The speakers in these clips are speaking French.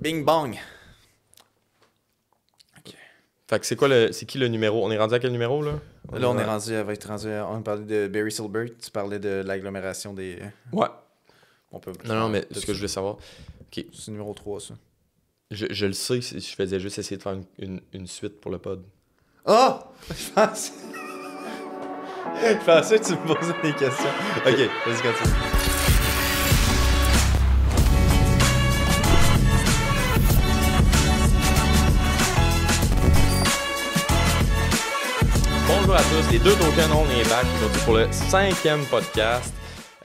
Bing bang. Okay. Fait que c'est quoi le. C'est qui le numéro On est rendu à quel numéro là Là, on est rendu. À, on parlait de Barry Silbert, tu parlais de l'agglomération des. Ouais. On peut. Non, non, mais ce que je voulais savoir. Ok. C'est numéro 3, ça. Je, je le sais, je faisais juste essayer de faire une, une, suite pour le pod. Ah! Je pensais. je pensais que tu me posais des questions. Ok, vas-y, continue. tous les deux tokens, on est back pour le cinquième podcast.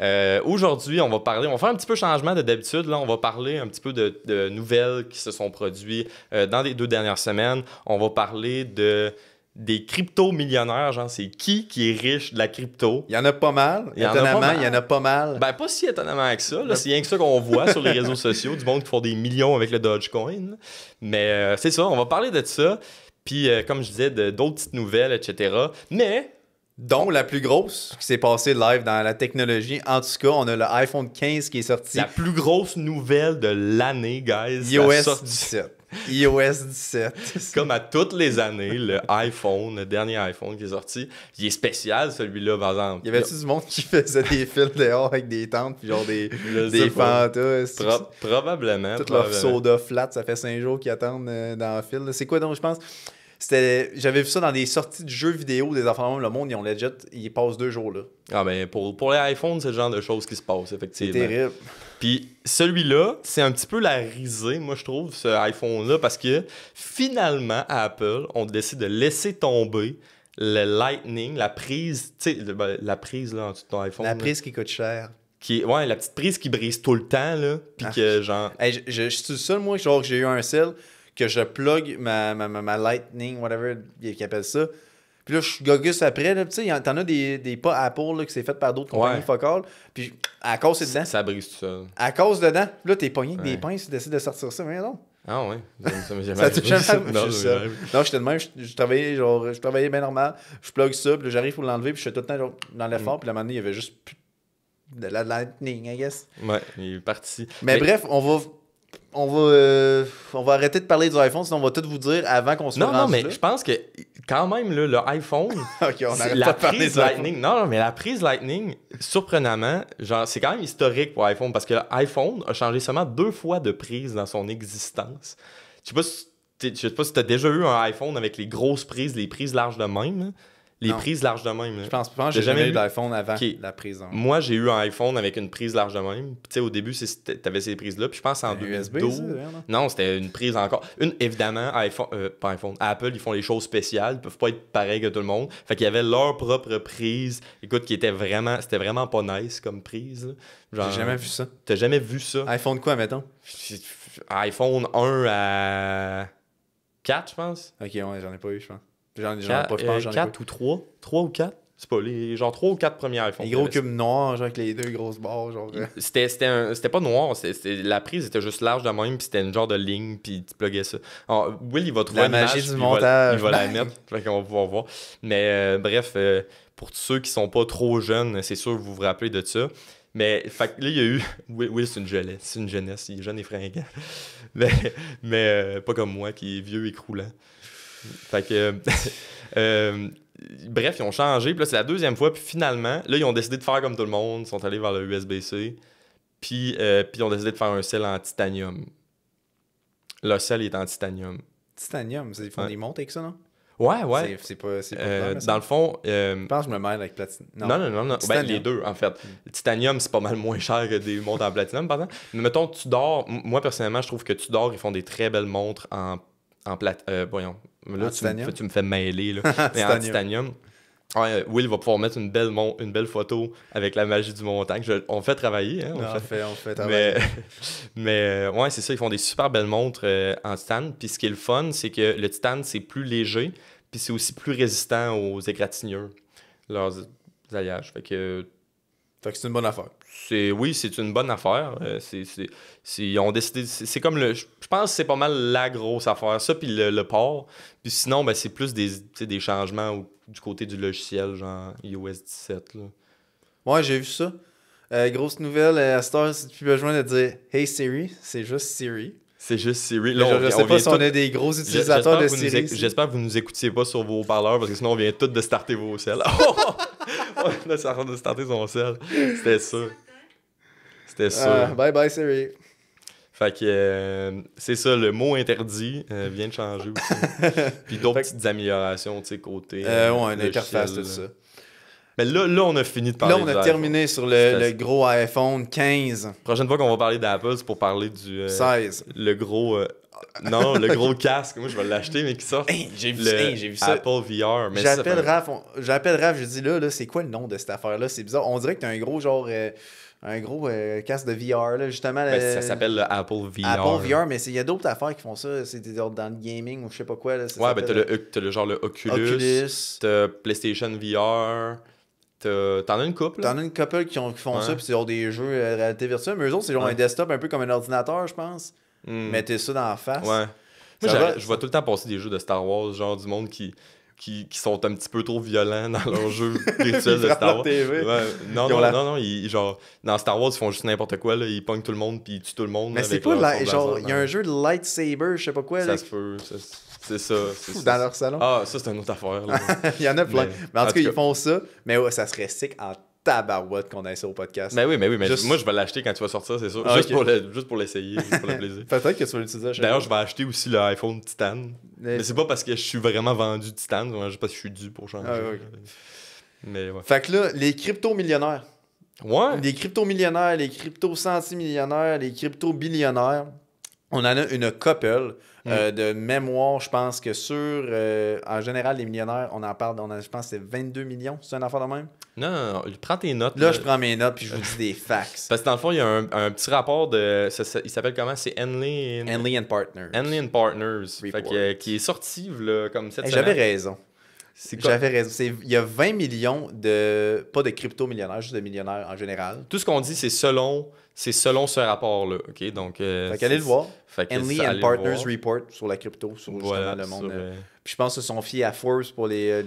Euh, aujourd'hui, on va parler, on va faire un petit peu changement de d'habitude. Là, on va parler un petit peu de, nouvelles qui se sont produites euh, dans les deux dernières semaines. On va parler de des crypto-millionnaires, genre, c'est qui qui est riche de la crypto? Il y en a pas mal. y étonnamment, en a pas mal. il y en a pas mal. Ben, pas si étonnamment que ça. Ben- c'est rien que ça qu'on voit sur les réseaux sociaux, du monde qui font des millions avec le Dogecoin. Mais euh, c'est ça, on va parler de ça. Puis, euh, comme je disais, d'autres petites nouvelles, etc. Mais dont la plus grosse qui s'est passée live dans la technologie. En tout cas, on a le iPhone 15 qui est sorti. La plus grosse nouvelle de l'année, guys. iOS 17 iOS 17. Comme à toutes les années, le iPhone, le dernier iPhone qui est sorti, il est spécial celui-là, par exemple. Il y avait tout du monde qui faisait des fils dehors avec des tentes, puis genre des, des probablement. Tout leur soda flat, ça fait cinq jours qu'ils attendent euh, dans le fil. C'est quoi donc, je pense? j'avais vu ça dans des sorties de jeux vidéo des enfants le monde ils ont legit ils passent deux jours là ah ben pour, pour les iPhones c'est le genre de choses qui se passent effectivement c'est terrible puis celui-là, c'est un petit peu la risée, moi je trouve, ce iPhone-là, parce que finalement, à Apple, on décide de laisser tomber le Lightning, la prise, tu sais, ben, la prise là en dessous de ton iPhone. La prise qui coûte cher. Qui, ouais, la petite prise qui brise tout le temps, là. Puis ah. que genre. je, suis le seul, moi, genre, j'ai eu un cell que je plug ma, ma, ma, Lightning, whatever qui appelle ça puis là, je gogusse après. Tu sais, t'en as des, des pas à là, qui c'est fait par d'autres compagnies focales. Puis à cause c'est dedans. Ça brise tout ça. À cause dedans. là, t'es pogné avec des pinces, tu décides de sortir ça. Ah mais non. Ah oui. ça jamais non, j'étais de même, je, travaillais genre je travaillais bien normal, je plug ça, puis j'arrive pour l'enlever, puis je suis tout le temps dans l'effort, mm. puis la moment il y avait juste de la lightning, I guess. Ouais, il est parti. mais bref, on va on va, euh, on va arrêter de parler du iPhone, sinon on va tout vous dire avant qu'on se Non, non, mais je pense que quand même, le iPhone. la prise Lightning. Non, mais la prise Lightning, surprenamment, genre, c'est quand même historique pour iPhone parce que l'iPhone a changé seulement deux fois de prise dans son existence. Je sais pas si. tu as déjà eu un iPhone avec les grosses prises, les prises larges de même. Les prises larges de même. Je pense pas. J'ai jamais eu d'iPhone avant la prise. Moi, j'ai eu un iPhone avec une prise large de même. sais, au début, t'avais ces prises-là. Puis, je pense en USB, non, c'était une prise encore. Une, évidemment, iPhone, euh, pas iPhone, Apple, ils font les choses spéciales. Ils peuvent pas être pareils que tout le monde. Fait qu'il y avait leur propre prise. Écoute, qui était vraiment, c'était vraiment pas nice comme prise. J'ai jamais vu ça. T'as jamais vu ça? iPhone de quoi, mettons? iPhone 1 à 4, je pense. Ok, ouais, j'en ai pas eu, je pense. J'en ai pas, 4 euh, ou 3. 3 ou 4. C'est pas les genre 3 ou 4 premières iPhones. Les gros cubes noirs, genre avec les deux grosses barres. Euh. C'était, pas noir, la prise était juste large de même, puis c'était une genre de ligne, puis tu pluguais ça. Ah, Will, il va trouver la une Il va, la mettre, fait qu'on va pouvoir voir. Mais euh, bref, pour ceux qui sont pas trop jeunes, c'est sûr que vous vous rappelez de ça. Mais fait, là, il y a eu. Will, c'est une jeunesse. C'est une jeunesse. Il est jeune et fringant. Mais, mais pas comme moi, qui est vieux et croulant que. Euh, euh, bref, ils ont changé. Puis là, c'est la deuxième fois. Puis finalement, là, ils ont décidé de faire comme tout le monde. Ils sont allés vers le USB-C. Puis, euh, puis ils ont décidé de faire un sel en titanium. Le sel est en titanium. Titanium, ils font des montres avec ça, non? Ouais, ouais. C'est pas. dans le fond. Je pense que je me mêle avec platine. Non, non, non. non, ben, les deux, en fait. Mm. Titanium, c'est pas mal moins cher que des montres en platinum, pardon. Mais mettons, dors... moi personnellement, je trouve que tu dors ils font des très belles montres en, en plat... voyons, Là, tu, me, fais mêler. Là. Mais en titanium. Ouais, euh, Will va pouvoir mettre une belle, une belle photo avec la magie du montant. on fait travailler. Hein, on, fait, on, fait, travailler. Mais, mais euh, ouais, c'est ça. Ils font des super belles montres euh, en titane. Puis ce qui est le fun, c'est que le titane, c'est plus léger. Puis c'est aussi plus résistant aux égratignures, leurs alliages. Fait que fait que c'est une bonne affaire. C'est, oui, c'est une bonne affaire. Euh, c'est, ils ont décidé. C'est, comme le. Je pense que c'est pas mal la grosse affaire. Ça, puis le, port. Puis sinon, ben, c'est plus des, des changements du côté du logiciel, genre iOS 17. Ouais, j'ai vu ça. Euh, grosse nouvelle, à c'est plus besoin de dire Hey Siri, c'est juste Siri. C'est juste Siri. je, sais pas si on a des gros utilisateurs de Siri. J'espère que vous nous écoutiez pas sur vos parleurs parce que sinon on vient tous de starter vos selles. on a en de son sel. C'était ça. C'était ça. Ah, bye bye, Siri. Fait que euh, c'est ça, le mot interdit euh, vient de changer aussi. Puis d'autres petites améliorations, tu sais, côté. Euh, ouais, euh, l'interface, tout ça. Mais là, là, on a fini de parler. Là, on a terminé sur le, le, gros iPhone 15. Prochaine fois qu'on va parler d'Apple, c'est pour parler du. 16. Le gros non, le gros casque, moi je vais l'acheter, mais qui sort. j'ai vu, j'ai vu, ça. Apple VR. J'appelle Raph, j'appelle Raph, je dis là, là c'est quoi le nom de cette affaire-là C'est bizarre. On dirait que t'as un gros genre. Euh, un gros euh, casque de VR, là, justement. Ben, ça s'appelle le Apple VR. Apple VR, mais il y a d'autres affaires qui font ça. C'est dans le gaming ou je sais pas quoi. ouais, ben t'as le, euh, as le genre le Oculus. Oculus. T'as PlayStation VR. T'en as une couple. T'en as une couple qui, font ça, puis c'est des jeux de réalité virtuelle. Mais eux autres, c'est genre un desktop un peu comme un ordinateur, je pense. Hmm. Mettez ça dans la face. Ouais. Moi, je vois tout le temps passer des jeux de Star Wars, genre du monde qui, qui, qui, sont un petit peu trop violents dans leurs jeux virtuels de Star Wars. Ouais, non, non, non, non, ils, genre, dans Star Wars, ils font juste n'importe quoi, là, ils pognent tout le monde puis ils tuent tout le monde. Mais c'est pas genre, il y a un jeu de lightsaber, je sais pas quoi. Ça se peut, c'est ça. Dans leur salon. Ah, ça, c'est une autre affaire. il y en a plein. Mais, en, tout cas, ils font ça, mais ça serait sick en tabarouette qu'on a ça au podcast. Mais ben ben oui, mais oui, mais moi je vais l'acheter quand tu vas sortir, c'est sûr. Ah, juste, pour le, juste pour l'essayer, pour le plaisir. Peut-être que tu vas l'utiliser. D'ailleurs, je vais acheter aussi l'iPhone Titan. Mais, ce c'est pas parce que je suis vraiment vendu Titan, c'est juste parce que je suis dû pour changer. Ah, mais ouais. Fait que là, les crypto-millionnaires. Ouais. Les crypto-millionnaires, les crypto-centimillionnaires, les crypto-billionnaires. On en a une couple euh, mm. de mémoire, je pense que sur, euh, en général, les millionnaires, on en parle, on je pense que c'est 22 millions, c'est un enfant de même? Non, non, non, prends tes notes. Là, je prends mes notes puis je vous dis des facts. Parce que dans le fond, il y a un, petit rapport de. il s'appelle comment C'est Henley. Henley and Partners. Henley and Partners. qui est sorti comme cette J'avais raison. J'avais raison. Il y a 20 millions de. Pas de crypto-millionnaires, juste de millionnaires en général. Tout ce qu'on dit, c'est selon c'est selon ce rapport-là. OK? Donc, euh, fait qu'allez le voir. Fait que Henley Partners Report sur la crypto, sur justement le monde. Euh, euh, puis je pense que ce sont fiés à Forbes pour les. Euh,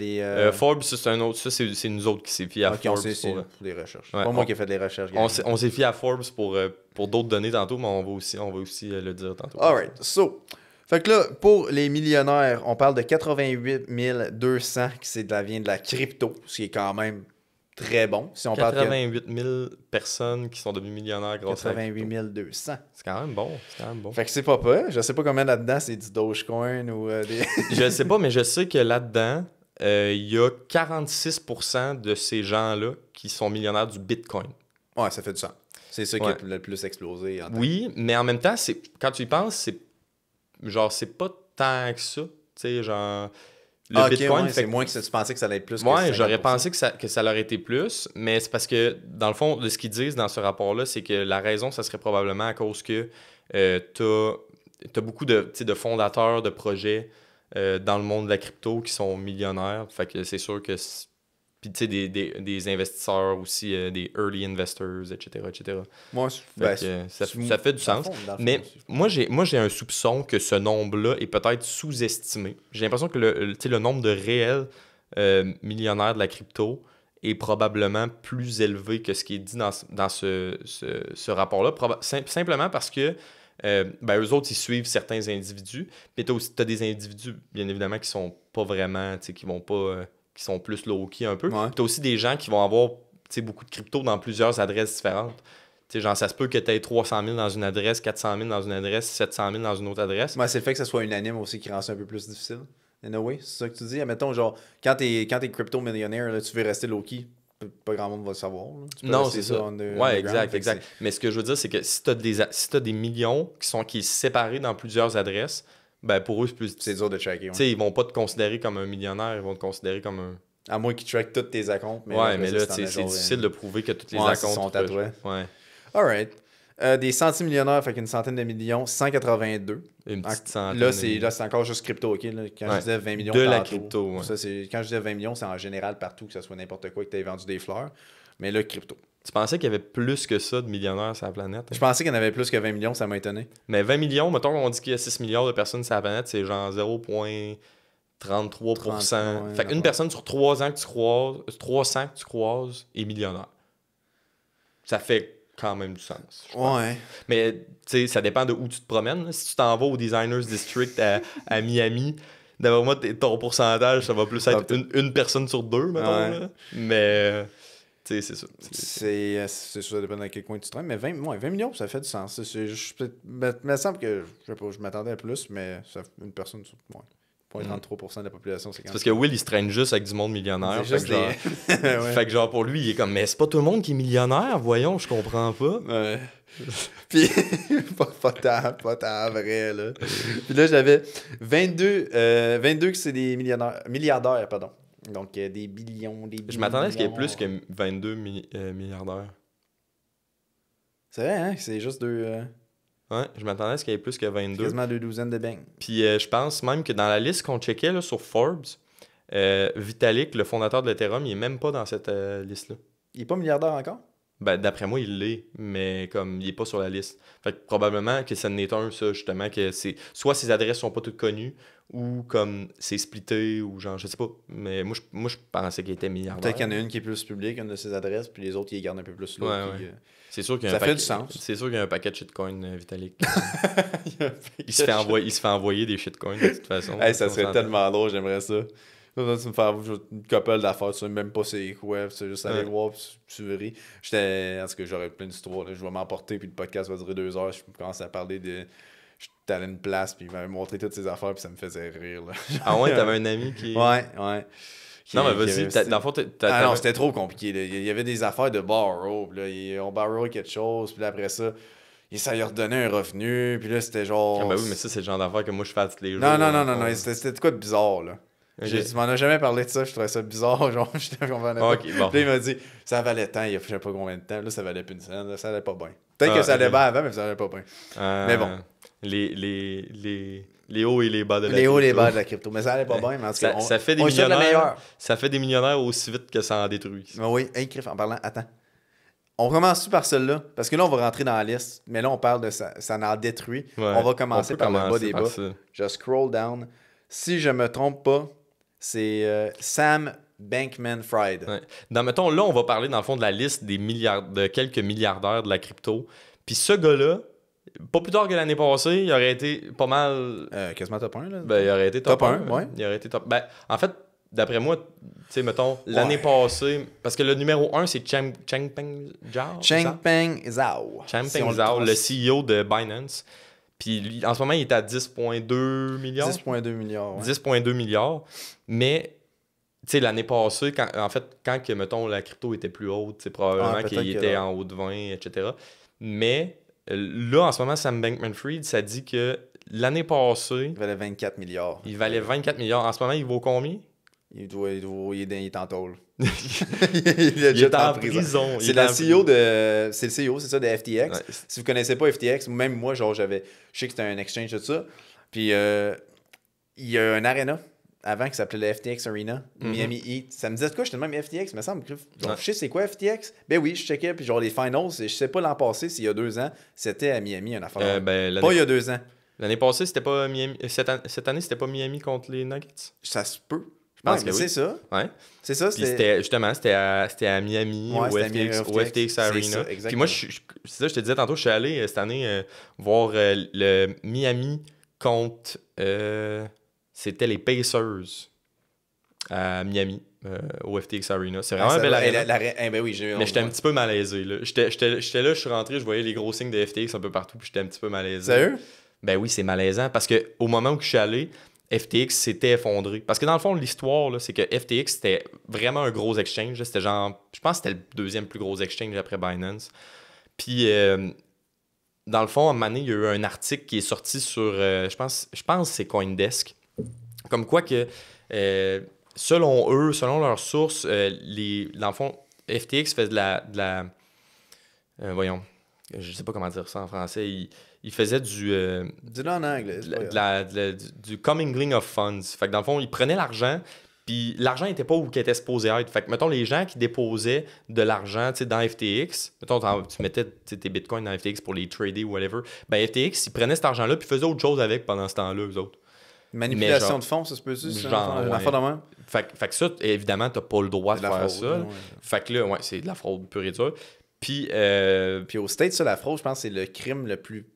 les Forbes, c'est un autre. Ça, c'est, nous autres qui s'est fiés à Forbes. pour, les recherches. pas moi qui ai fait des recherches. On, on s'est fié à Forbes pour, pour d'autres données tantôt, mais on va aussi, on va aussi le dire tantôt. All right. So. Fait que là, pour les millionnaires, on parle de 88 200 qui vient de la crypto, ce qui est quand même très bon. Si on 88 000 personnes qui sont devenues millionnaires grâce 88 200. C'est quand même bon. C'est quand même bon. Fait que c'est pas peu. Je sais pas combien là-dedans c'est du Dogecoin ou euh, des. je sais pas, mais je sais que là-dedans, euh, il y a 46% de ces gens-là qui sont millionnaires du Bitcoin. Ouais, ça fait du sens. C'est ça qui a le plus explosé. oui, mais en même temps, c'est quand tu y penses, c'est genre c'est pas tant que ça. Tu sais, genre le ah, Bitcoin, c'est moins que tu pensais que ça allait être plus. Oui, j'aurais pensé que ça, que ça leur plus, mais c'est parce que, dans le fond, de ce qu'ils disent dans ce rapport-là, c'est que la raison, ça serait probablement à cause que euh, tu as, beaucoup de, de fondateurs de projets euh, dans le monde de la crypto qui sont millionnaires. Fait que c'est sûr que tu sais, des, investisseurs aussi, euh, des early investors, etc. etc. Moi, ben, ça, fait du sens. mais moi, j'ai, moi, j'ai un soupçon que ce nombre-là est peut-être sous-estimé. J'ai l'impression que le, nombre de réels euh, millionnaires de la crypto est probablement plus élevé que ce qui est dit dans, ce, rapport-là. simplement parce que euh, ben, eux autres, ils suivent certains individus. Mais tu as, des individus, bien évidemment, qui sont pas vraiment, qui vont pas, qui sont plus low-key un peu. Tu as aussi des gens qui vont avoir beaucoup de crypto dans plusieurs adresses différentes. genre, ça se peut que tu aies 300 000 dans une adresse, 400 000 dans une adresse, 700 000 dans une autre adresse. Ouais, c'est le fait que ce soit unanime aussi qui rend ça un peu plus difficile. c'est ça que tu dis. Mettons genre, quand tu es, crypto-millionnaire, tu veux rester low-key, pas grand monde va le savoir. non, c'est ça. ouais, exact, exact. Mais ce que je veux dire, c'est que si tu as, si as, des millions qui sont qui séparés dans plusieurs adresses, ben pour eux, c'est plus. dur de tracker. Tu ils vont pas te considérer comme un millionnaire, ils vont te considérer comme un. À moins qu'ils trackent tous tes accounts. Mais ouais, mais là, c'est difficile de prouver que toutes les accounts sont tatoués. Ouais. Alright. Euh, des centimillionnaires, fait qu'une centaine de millions, 182. Une petite ah, centaine. Là, c'est, encore juste crypto, OK? Là, quand je disais 20 millions, De la crypto, ça, c'est, Quand je disais 20 millions, c'est en général partout, que ce soit n'importe quoi, que tu aies vendu des fleurs. Mais là, crypto. Tu pensais qu'il y avait plus que ça de millionnaires sur la planète? Je hein? pensais qu'il y en avait plus que 20 millions, ça m'a étonné. Mais 20 millions, mettons qu'on dit qu'il y a 6 milliards de personnes sur la planète, c'est genre 0,33%. fait qu'une personne sur 3 ans que tu croises, 300 euh, que tu croises est millionnaire. Ça fait quand même du sens. Ouais. Mais tu ça dépend de où tu te promènes. Si tu t'en vas au Designers District à, Miami, d'abord, moi, ton pourcentage, ça va plus être une, personne sur deux, mettons. Mais. Euh, c'est ça. C'est euh, ça dépend à quel coin tu traînes, mais 20, millions, ça fait du sens. C'est, je, me semble que je, je m'attendais à plus, mais ça, une personne sur moins. Mm. 33% de la population, c'est quand même... Parce que Will, il se traîne juste avec du monde millionnaire. Fait que, genre... pour lui, il est comme, mais c'est pas tout le monde qui est millionnaire, voyons, je comprends pas. Puis, pas, pas tant, pas vrai, là. Puis là, j'avais 22, euh, 22 que c'est des milliardaires, pardon. Donc, euh, des billions, des billions. Je m'attendais à ce qu'il y ait plus que 22 euh, milliardaires. C'est vrai, hein? C'est juste deux. Euh, ouais, je m'attendais à ce qu'il y ait plus que 22. Quasiment deux douzaines de banques. Puis je pense même que dans la liste qu'on checkait là, sur Forbes, Vitalik, le fondateur de l'Ethereum, il n'est même pas dans cette liste-là. Il est pas milliardaire encore? Ben, d'après moi, il l'est, mais comme il n'est pas sur la liste. Fait que probablement que ça n'est un, ça, justement, que c'est soit ses adresses sont pas toutes connues, ou comme c'est splitté, ou genre, je sais pas. Mais moi, je, moi, je pensais qu'il était milliardaire. Peut-être qu'il y en a une qui est plus publique, une de ses adresses, puis les autres, il garde un peu plus loin euh, C'est sûr qu'il y a ça fait du sens. C'est sûr qu'il y a un paquet de shitcoins, euh, Vitalik. il, se fait envoyer, il se fait envoyer des shitcoins, de toute façon. ça serait tellement drôle, j'aimerais ça tu me fais une couple d'affaires, tu sais même pas c'est quoi, tu sais juste aller ouais. voir, tu, tu J'étais. En ce que j'aurais plein d'histoires, je vais m'emporter, puis le podcast va durer deux heures, je commence à parler de. J'étais allé une place, puis il m'avait montré toutes ses affaires, puis ça me faisait rire. Là. ah ouais, t'avais un ami qui. Ouais, ouais. non, mais vas-y, dans le fond, t'as. Ah non, c'était trop compliqué. Il y avait des affaires de borrow. Là. On borrow quelque chose, puis après ça, ça lui redonnait un revenu, puis là, c'était genre. Ah, ben oui, mais ça, c'est le genre d'affaires que moi, je fais tous les jours. Non, non, non, non, non, c'était quoi de bizarre, là je Tu m'en as jamais parlé de ça, je trouvais ça bizarre. Genre, je suis pas. Puis il m'a dit, ça valait tant, il n'y a pas combien de temps, là, ça valait plus une semaine, ça allait pas bien. Peut-être ah, que ça allait bien avant, mais ça allait pas bien. Euh, mais bon. Les, les, les, hauts et les bas de la les crypto. Les hauts et les bas de la crypto, mais ça allait pas bien. Mais en ça, fait des millionnaires. Ça fait des millionnaires aussi vite que ça en détruit. Mais oui, En parlant, attends. On commence par celle-là, parce que là, on va rentrer dans la liste, mais là, on parle de ça, ça en détruit. on va commencer par le bas des bas. Je scroll down. Si je me trompe pas, c'est euh, Sam Bankman Fried. Ouais. Dans, mettons, là, on va parler dans le fond de la liste des milliards, de quelques milliardaires de la crypto. Puis ce gars-là, pas plus tard que l'année passée, il aurait été pas mal. Euh, quasiment top 1, là. Ben, il aurait été top, 1. Il aurait été top. Ben, en fait, d'après moi, tu sais, mettons, l'année passée, parce que le numéro 1, c'est Chang, Zhao. Chang Zhao. Chang Zhao, le CEO de Binance. Puis en ce moment, il est à 10,2 milliards. 10,2 milliards. 10,2 milliards. Mais tu sais, l'année passée, quand, en fait, quand, que, mettons, la crypto était plus haute, c'est probablement ah, qu'il était en haut de 20, etc. Mais euh, là, en ce moment, Sam Bankman-Fried, ça dit que l'année passée... Il valait 24 milliards. Il valait 24 milliards. En ce moment, il vaut combien? Il, doit, il, doit, il, est, il est en tôle. il, est, en, prison. C'est la CEO de. C'est le CEO, c'est ça, de FTX. Si vous connaissez pas FTX, même moi, genre, j'avais. Je sais que c'était un exchange de ça. Puis euh, il y a un arena avant qui s'appelait le FTX Arena, mhm. Miami Heat. Ça me disait quoi, j'étais même FTX, mais ça me semble Je sais c'est quoi FTX? Ben oui, je checkais, puis genre les finals, je sais pas l'an passé, s'il y a deux ans, c'était à Miami, un affaire. Euh, ben, pas il y a deux ans. L'année passée, c'était pas Miami. Euh, cette, Cette année, c'était pas Miami contre les Nuggets. Ça se peut. Ben c'est ça. Ouais. C'est ça. C'était justement, c'était à, à, Miami, au, FTX, Arena. Puis moi, c'est ça, je te disais tantôt, je suis allé euh, cette année euh, voir euh, le Miami contre. c'était les Pacers à Miami. au FTX Arena. C'est vraiment ah, un bel arena. La, eh ben oui, Mais j'étais un petit peu malaisé. J'étais là, je suis rentré, je voyais les gros signes de FTX un peu partout, puis j'étais un petit peu malaisé. Sérieux? Ben oui, c'est malaisant parce que au moment où je suis allé, FTX s'était effondré. Parce que dans le fond, l'histoire, c'est que FTX, c'était vraiment un gros exchange. C'était genre, je pense que c'était le deuxième plus gros exchange après Binance. Puis, euh, dans le fond, à un moment donné, il y a eu un article qui est sorti sur, euh, je pense, je pense c'est Coindesk. Comme quoi que, euh, selon eux, selon leurs sources, les, dans le fond, FTX fait de la... voyons, je sais pas comment dire ça en français il faisait du. Euh, dis en anglais. du commingling of funds. Fait que dans le fond, il prenait l'argent, puis l'argent n'était pas où il était supposé être. Fait que, mettons, les gens qui déposaient de l'argent dans FTX, mettons, tu mettais tes bitcoins dans FTX pour les trader ou whatever, ben FTX, ils prenaient cet argent-là puis faisaient autre chose avec pendant ce temps-là, eux autres. Manipulation de fonds, ça se peut-tu? Genre, ouais. Fait, fait, que ça, évidemment, t'as pas le droit de, faire ça. Fait que là, ouais, c'est de la fraude pure et dure. Puis, euh, puis au state ça, la fraude, je pense, c'est le crime le plus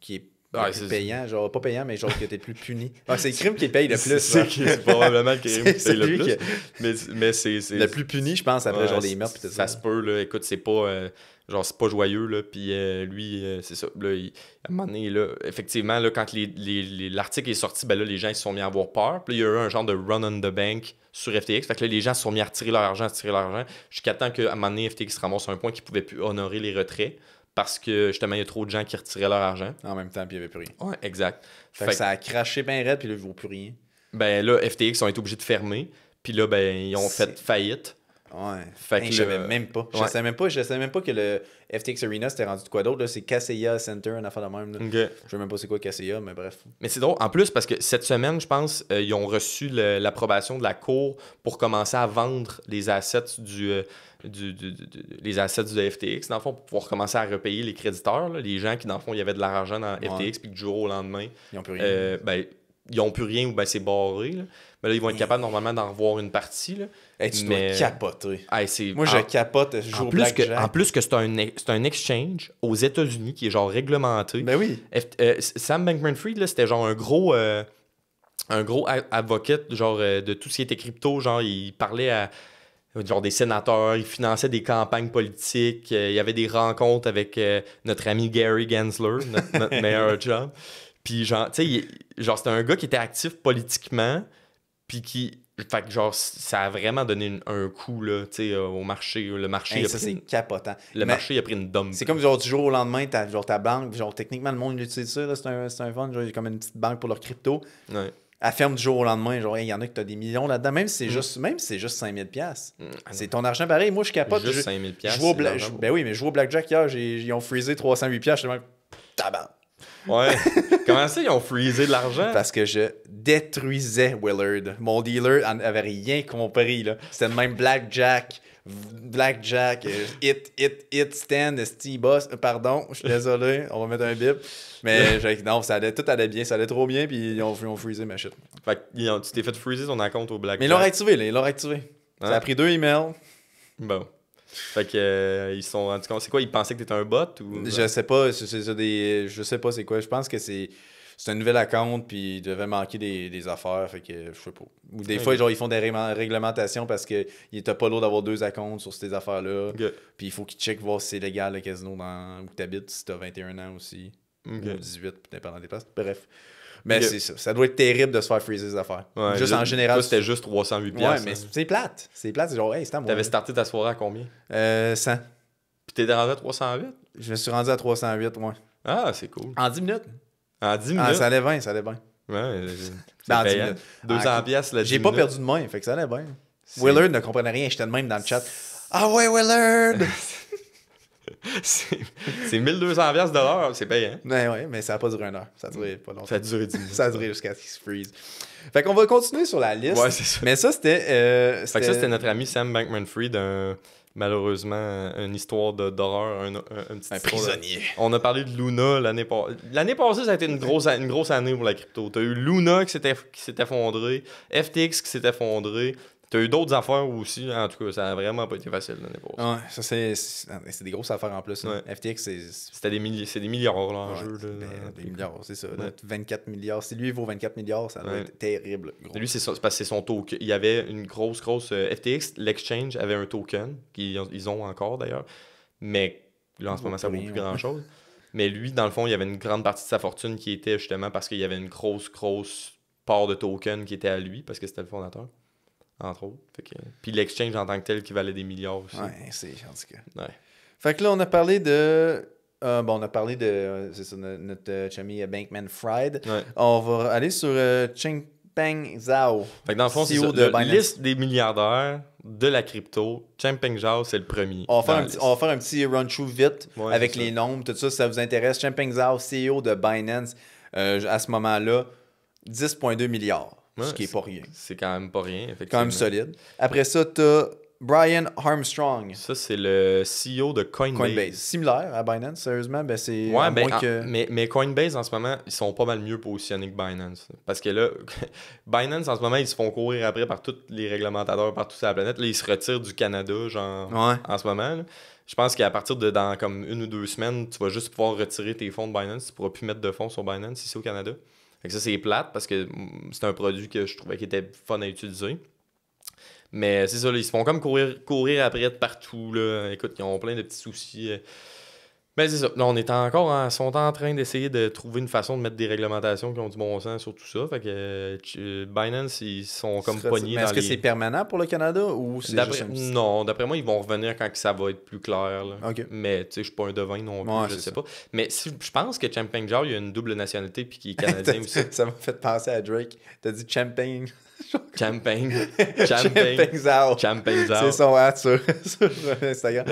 qui est ah, plus payant, genre pas payant, mais genre que t'es plus puni. Ah, c'est le crime qui paye le plus. C'est probablement le crime qui paye le plus. Mais, mais c'est le plus puni, je pense, après genre les meurtres. Ça, se peut, là. Écoute, c'est pas. Euh, genre, c'est pas joyeux, là. Puis euh, lui, euh, c'est ça. Là, à un moment donné, effectivement, là, quand l'article est sorti, ben là, les gens, ils se sont mis à avoir peur. Puis il y a eu un genre de run on the bank sur FTX. Fait que là, les gens se sont mis à retirer leur argent, à retirer leur argent, jusqu'à temps qu'à un moment donné, FTX se ramasse un point qu'ils pouvaient plus honorer les retraits parce que justement, il y a trop de gens qui retiraient leur argent. En même temps, puis il n'y avait plus rien. Oui, exact. Fait, que ça a craché bien raide, puis là, il ne vaut plus rien. Ben là, FTX ont été obligés de fermer, puis là, ben, ils ont fait faillite. Ouais. Fait ben, je savais même pas. Je savais même pas. Je même pas que le FTX Arena c'était rendu de quoi d'autre. C'est Kaseya Center, en affaire de même. Je Je sais même pas c'est quoi Kaseya, mais bref. Mais c'est drôle. En plus, parce que cette semaine, je pense, euh, ils ont reçu l'approbation de la Cour pour commencer à vendre les assets du. Euh, du, les FTX, dans le fond, pour pouvoir commencer à repayer les créditeurs, les gens qui, dans le fond, il y avait de l'argent dans FTX, puis du jour au lendemain, ils n'ont plus rien. Euh, ben, ils n'ont plus rien ou ben c'est barré. Mais ben là, ils vont être mm. capables normalement d'en revoir une partie. Là. tu dois capoter. Moi, je capote. en, plus que, c'est un, exchange aux États-Unis qui est genre réglementé. Ben oui. Euh, Sam Bankman-Fried, c'était genre un gros. Euh, un gros advocate genre euh, de tout ce qui était crypto genre il parlait à genre des sénateurs, il finançait des campagnes politiques, il y avait des rencontres avec notre ami Gary Gensler, notre, meilleur job. Puis genre, tu sais, genre c'était un gars qui était actif politiquement, puis qui. Fait que, genre, ça a vraiment donné un coup, là, tu sais, euh, au marché. Euh, le marché. a ça, c'est capotant. Le marché, a pris une dump. C'est comme, genre, du jour au lendemain, t'as, genre, ta banque, genre, techniquement, le monde utilise ça, c'est un, c'est un genre, il comme une petite banque pour leur crypto. Ouais elle ferme du jour au lendemain. Genre, il y en a que tu des millions là-dedans. Même si c'est mm. juste, même si c'est juste 5000 pièces. Mm, ah c'est ton argent pareil. Moi, je capote. Juste je, 5000 pièces. ben oui, mais je joue au blackjack hier. Ils ont freezé 308 pièces. Je me tabac. Ouais. Comment ça, ils ont freezé de l'argent? Parce que je détruisais Willard. Mon dealer n'avait rien compris. Là. C'était le même Blackjack. Blackjack, Hit, euh, Hit, Hit, Stand, Steve Boss. Euh, pardon, je suis désolé, on va mettre un bip. Mais non, ça allait, tout allait bien, ça allait trop bien, puis ils ont, freezé ma shit. Fait que tu t'es fait freezer ton compte au Blackjack. Mais ils l'ont activé, là, ils l'ont activé. Ça hein? a pris deux emails. Bon. Fait que euh, ils sont rendus compte. C'est quoi Ils pensaient que t'étais un bot ou Je sais pas. C'est des. Je sais pas c'est quoi. Je pense que c'est. un nouvel account, puis il devait manquer des, affaires, fait que je sais pas. Ou des fois, genre, ils font des réglementations parce que t'as pas l'eau d'avoir deux accounts sur ces affaires-là. Puis il faut qu'ils checkent voir si c'est légal le casino dans où t'habites, si t'as 21 ans aussi. Ou 18, dans des places. Bref. Mais c'est ça. Ça doit être terrible de se faire freezer les juste en général. c'était juste 308 Ouais, mais c'est plate. C'est plate. C'est genre, hey, c'est T'avais starté ta soirée à combien euh, 100. Puis t'es rendu à 308 Je me suis rendu à 308, ouais. Ah, c'est cool. En 10 minutes. En 10 minutes ah, Ça allait bien, ça allait bien. Ouais, euh, dans 10 minutes. 200 ah, là J'ai pas perdu de main, fait que ça allait bien. Willard ne comprenait rien, j'étais de même dans le chat. Ah ouais, Willard c'est 1200 d'horreur, c'est payant. mais ben ouais, mais ça a pas duré une heure. Ça a duré mm. pas longtemps. Ça a duré 10 ça a duré jusqu'à ce qu'il se freeze. Fait qu'on va continuer sur la liste. Ouais, c'est ça. Mais ça, c'était. Euh, fait que ça, c'était notre ami Sam Bankman Fried, malheureusement, une histoire d'horreur, un, un, petit. prisonnier. On a parlé de Luna l'année passée. L'année passée, ça a été une grosse, une grosse année pour la crypto. Tu as eu Luna qui s'est effondrée, FTX qui s'est effondré, T'as eu d'autres affaires aussi, en tout cas, ça n'a vraiment pas été facile Ouais, ça c'est, des grosses affaires en plus. Hein. FTX, c'est. C'était des, c'est des milliards là, jeu. Ben, des milliards, c'est ça. 24 milliards. Si lui il vaut 24 milliards, ça doit être terrible. Lui, c'est, parce que c'est son token. Il y avait une grosse, grosse. Euh, FTX, l'exchange avait un token, qu'ils ont encore d'ailleurs. Mais là, en ce moment, ça ne vaut plus grand chose. Mais lui, dans le fond, il y avait une grande partie de sa fortune qui était justement parce qu'il y avait une grosse, grosse part de token qui était à lui, parce que c'était le fondateur entre autres. Puis l'exchange en tant que tel qui valait des milliards aussi. Ouais, c'est en Ouais. Fait que là, on a parlé de euh, bon, on a parlé de euh, c'est ça, notre, euh, chami Bankman Fried. On va aller sur Ching Zhao. Fait que dans le fond, c'est la e liste des milliardaires de la crypto. Changpeng Zhao, c'est le premier. On va, faire un petit, on va, faire un petit, run through vite avec les nombres, tout ça, si ça vous intéresse. Changpeng Zhao, CEO de Binance, à ce moment-là, 10,2 milliards ce qui n'est pas rien. C'est quand même pas rien, effectivement. Quand même solide. Après ça, tu as Brian Armstrong. Ça, c'est le CEO de Coinbase. Similaire à Binance, sérieusement. Ben, ben, mais, mais, Coinbase, en ce moment, ils sont pas mal mieux positionnés que Binance. Parce que là, Binance, en ce moment, ils se font courir après par tous les réglementateurs par toute la planète. Là, ils se retirent du Canada, genre, en ce moment. Je pense qu'à partir de dans comme une ou deux semaines, tu vas juste pouvoir retirer tes fonds de Binance. Tu pourras plus mettre de fonds sur Binance ici au Canada. Fait que ça, c'est plate parce que mm, c'est un produit que je trouvais qui était fun à utiliser. Mais c'est ça, ils se font comme courir, courir après de partout. Là. Écoute, ils ont plein de petits soucis euh, mais ben, c'est ça. on est encore en, sont en train d'essayer de trouver une façon de mettre des réglementations qui ont du bon sens sur tout ça. Fait que euh, Binance, ils sont comme pognés. Mais est-ce que c'est permanent pour le Canada ou c'est juste Non, d'après moi, ils vont revenir quand ça va être plus clair. Mais tu sais, je suis pas un devin non plus, je je sais pas. Mais je pense que Champagne Jar, il a une double nationalité puis qu'il est canadien aussi. Ça m'a fait penser à Drake. T'as dit Champagne. Champagne. Champagne. Out. C'est son hat sur, Instagram.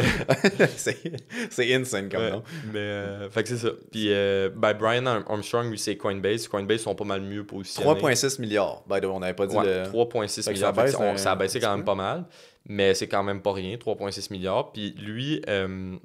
c'est insane Hein. mais euh, fait que c'est ça. Puis euh, ben, Brian Armstrong, lui, c'est Coinbase. Coinbase sont pas mal mieux positionnés. 3,6 milliards. By the way, on n'avait pas dit 3,6 milliards. Ça, a baissé quand même pas mal, mais c'est quand même pas rien, 3,6 milliards. Puis lui, euh,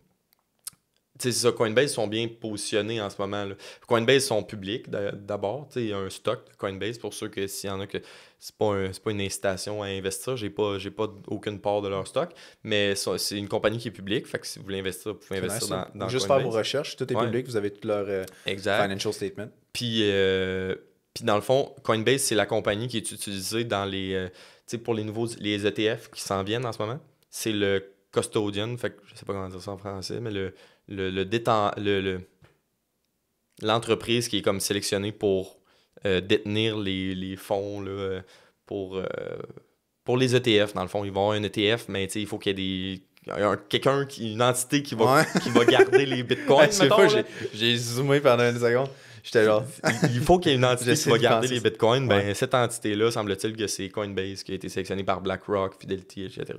c'est ça, Coinbase sont bien positionnés en ce moment. Là. Coinbase sont publics d'abord. Il y a un stock de Coinbase pour ceux que s'il y en a que c'est pas, pas une incitation à investir. J'ai pas, j'ai pas aucune part de leur stock, mais c'est une compagnie qui est publique. Fait que si vous voulez investir, vous pouvez investir dans, dans, Juste faire vos recherches, tout est public, vous avez tout leur euh, financial statement. Puis, euh, puis dans le fond, Coinbase, c'est la compagnie qui est utilisée dans les, euh, sais pour les nouveaux les ETF qui s'en viennent en ce moment. C'est le custodian, fait que je sais pas comment dire ça en français, mais le, le, le, l'entreprise qui est comme sélectionnée pour euh, détenir les, fonds là, euh, pour, euh, pour les ETF. Dans le fond, ils vont avoir un ETF, mais il faut qu'il y ait quelqu'un une entité qui va qui va garder les bitcoins j'ai zoomé pendant une seconde j'étais genre il faut qu'il y ait une entité qui va garder les bitcoins ben cette entité là semble-t-il que c'est Coinbase qui a été sélectionné par BlackRock Fidelity etc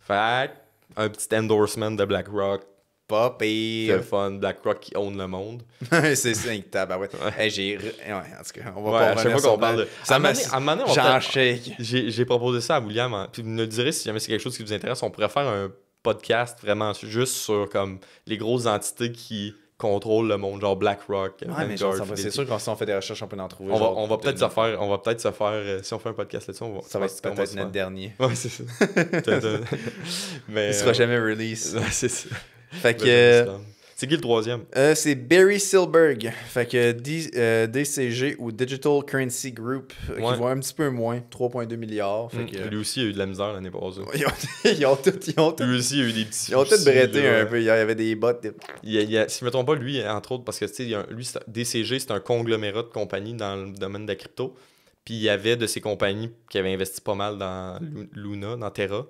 fait un petit endorsement de BlackRock pop et. C'est le fun, BlackRock qui own le monde. c'est ça, ben Ouais. j'ai. en tout cas, on va pas à qu'on parle Ça m'a. J'en on J'ai proposé ça à William. Hein. Puis, vous me direz si jamais c'est quelque chose qui vous intéresse. On pourrait faire un podcast vraiment juste sur comme les grosses entités qui contrôlent le monde, genre BlackRock. Ouais, c'est sûr qu'on si on fait des recherches, on peut en trouver. On va, peut-être se faire, on va peut-être se faire, euh, si on fait un podcast là-dessus, on va. Ça va être peut-être notre dernier. Ouais, c'est ça. Euh, mais, Il sera euh, jamais release. c'est ça. Fait que. Euh, c'est qui le troisième? Euh, c'est Barry Silberg. Fait que DCG euh, ou Digital Currency Group, qui voit un petit peu moins, 3,2 milliards. Fait hmm. que, Lui aussi, il a eu de la misère l'année passée. ils, ont, ils ont tout, lui aussi, il a eu des petits. Ils ont tous bretté un peu. Il y avait des bottes. Il y a, si je ne me trompe pas, lui, entre autres, parce que lui, DCG, c'est un conglomérat de compagnies dans le domaine de la crypto. Puis il y avait de ces compagnies qui avaient investi pas mal dans Luna, dans Terra.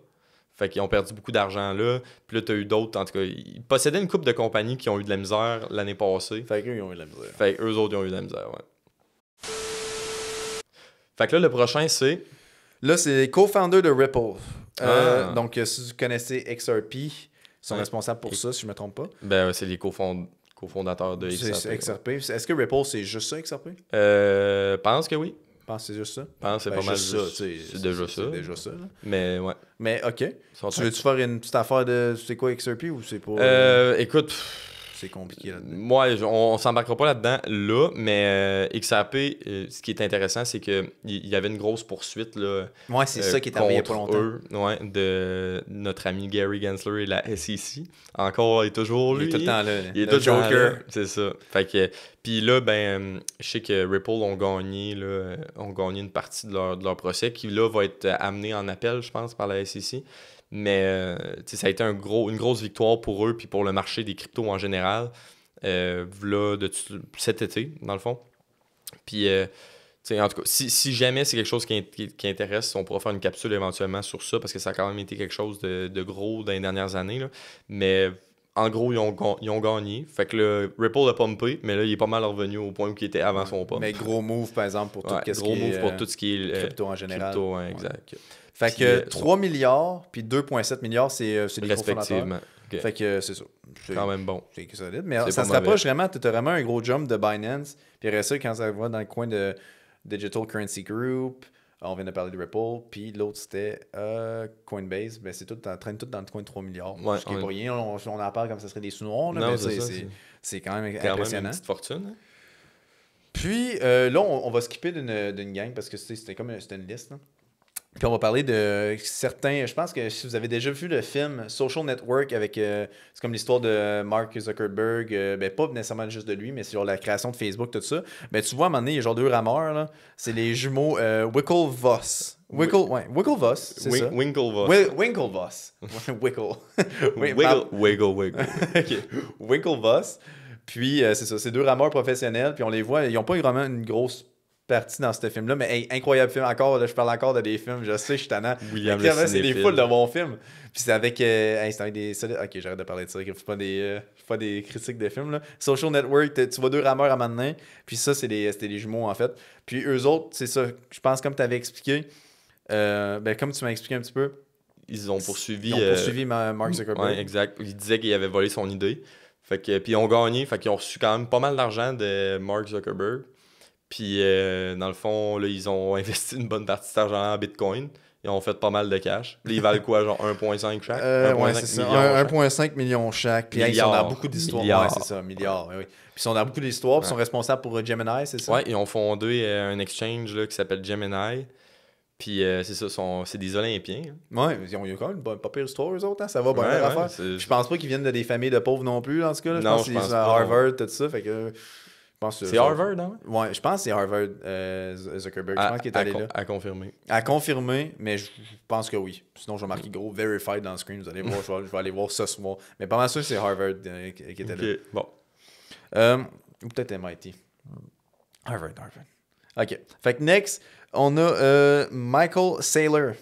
Fait qu'ils ont perdu beaucoup d'argent là. Puis là, t'as eu d'autres. En tout cas, ils possédaient une couple de compagnies qui ont eu de la misère l'année passée. Fait qu'eux, ils ont eu de la misère. Fait qu'eux autres, ils ont eu de la misère, ouais. Fait que là, le prochain, c'est. Là, c'est co founders de Ripple. Euh, ah. Donc, euh, si vous connaissez XRP, ils sont responsables pour ça, si je me trompe pas. Ben, c'est les co-fondateurs de XRP. Est-ce que Ripple, c'est juste ça, XRP? Euh, pense que oui c'est juste ça. pense c'est ben, pas mal ça. C'est déjà ça. déjà ça. Mais ouais. Mais ok. Tu veux-tu faire une petite affaire de c'est quoi XRP ou c'est pour. Euh, euh, écoute, c'est compliqué euh, Moi, on, s'embarquera pas là-dedans là, mais euh, XAP, euh, ce qui est intéressant, c'est qu'il y, y avait une grosse poursuite là. Ouais, c'est ça qui est arrivé il pas longtemps. de notre ami Gary Gensler et la SEC. Encore, et toujours lui. Il est tout le temps là. Il est le tout Joker. C'est ça. Fait que puis là, ben, je sais que Ripple ont gagné, là, ont gagné une partie de leur, de leur procès qui là va être amené en appel, je pense, par la SEC. Mais euh, ça a été une grosse victoire pour eux puis pour le marché des cryptos en général. Euh, de, cet été, dans le fond. Puis, euh, en tout cas, si, jamais c'est quelque chose qui, intéresse, on pourra faire une capsule éventuellement sur ça parce que ça a quand même été quelque chose de, gros dans les dernières années. Mais en gros, ils ont, gagné. Fait que le Ripple a pumpé, mais là, il est pas mal revenu au point où il était avant son pump. Mais gros move, par exemple, pour tout, ce qui est crypto en général. exact. Fait que 3 euh, milliards puis 2,7 milliards, c'est les euh, Respectivement. Okay. Fait que euh, c'est ça. C'est quand même bon. C'est solide. Mais ça se rapproche vraiment. Tu as vraiment un gros jump de Binance. Puis après ça, quand ça va dans le coin de Digital Currency Group, on vient de parler de Ripple. Puis l'autre, c'était Coinbase. Ben, c'est tout, en tout dans le coin de 3 milliards. ce qui n'est pas rien. On, en parle comme ça serait des sous-noirs. mais c'est quand même impressionnant. Quand même une petite fortune. Hein. Puis là, on, va va skipper d'une gang parce que c'était comme une, une liste. Puis on va parler de certains. Je pense que si vous avez déjà vu le film Social Network avec. Euh, c'est comme l'histoire de Mark Zuckerberg, euh, ben pas nécessairement juste de lui, mais c'est genre la création de Facebook, tout ça. Ben tu vois, à un moment donné, il y a genre deux rameurs, là. C'est les jumeaux euh, Voss. Wickle, ouais. Wicklevoss, c'est ça. Winklevoss. Winklevoss. Wickle. wiggle, wiggle, wiggle. OK. Voss. Puis, euh, c'est ça, c'est deux rameurs professionnels, puis on les voit, ils n'ont pas vraiment une grosse parti dans ce film-là. Mais incroyable film encore. je parle encore de des films. Je sais, je suis tannant. William le c'est des foules de bons films. Puis c'est avec. Euh, des. Ok, j'arrête de parler de ça. Je ne pas des, euh, pas des critiques de films. Là. Social Network, tu vois deux rameurs à maintenant. Puis ça, c'est des, jumeaux, en fait. Puis eux autres, c'est ça. Je pense, comme tu avais expliqué, euh, ben, comme tu m'as expliqué un petit peu. Ils ont poursuivi. ont poursuivi Mark Zuckerberg. Ouais, exact. Ils disaient qu'il avait volé son idée. Fait que, puis ils ont gagné. Fait qu'ils ont reçu quand même pas mal d'argent de Mark Zuckerberg. Puis, euh, dans le fond, là, ils ont investi une bonne partie de cet argent en Bitcoin. Ils ont fait pas mal de cash. Puis, ils valent quoi, genre 1,5 chaque 1,5 euh, millions, chaque. ils sont dans beaucoup d'histoires. Ouais, c'est ça, milliards. Puis, ils sont dans beaucoup d'histoires. ils sont responsables pour euh, Gemini, c'est ça? Oui, ils ont fondé un exchange qui s'appelle Gemini. Puis c'est ça, c'est des Olympiens. Oui, hein. Ouais, ils ont, quand même une bonne, pas pire histoire, eux autres. Hein. Ça va bien, ouais, Je pense pas qu'ils viennent de des familles de pauvres non plus, en ce cas. Là. Je non, pense qu'ils sont à Harvard, tout ça. Fait que c'est Harvard, non? Hein? Ouais, je pense que c'est Harvard, euh, Zuckerberg. je pense qu'il est allé là. À confirmer. À confirmer, mais je, pense que oui. Sinon, je vais marquer gros verified dans le screen. Vous allez voir, je, vais, aller voir ce soir. Mais pas mal sûr c'est Harvard euh, qui était allé là. Bon. Euh, ou peut-être MIT. Harvard, Harvard. OK. Fait que next, on a Michael Saylor.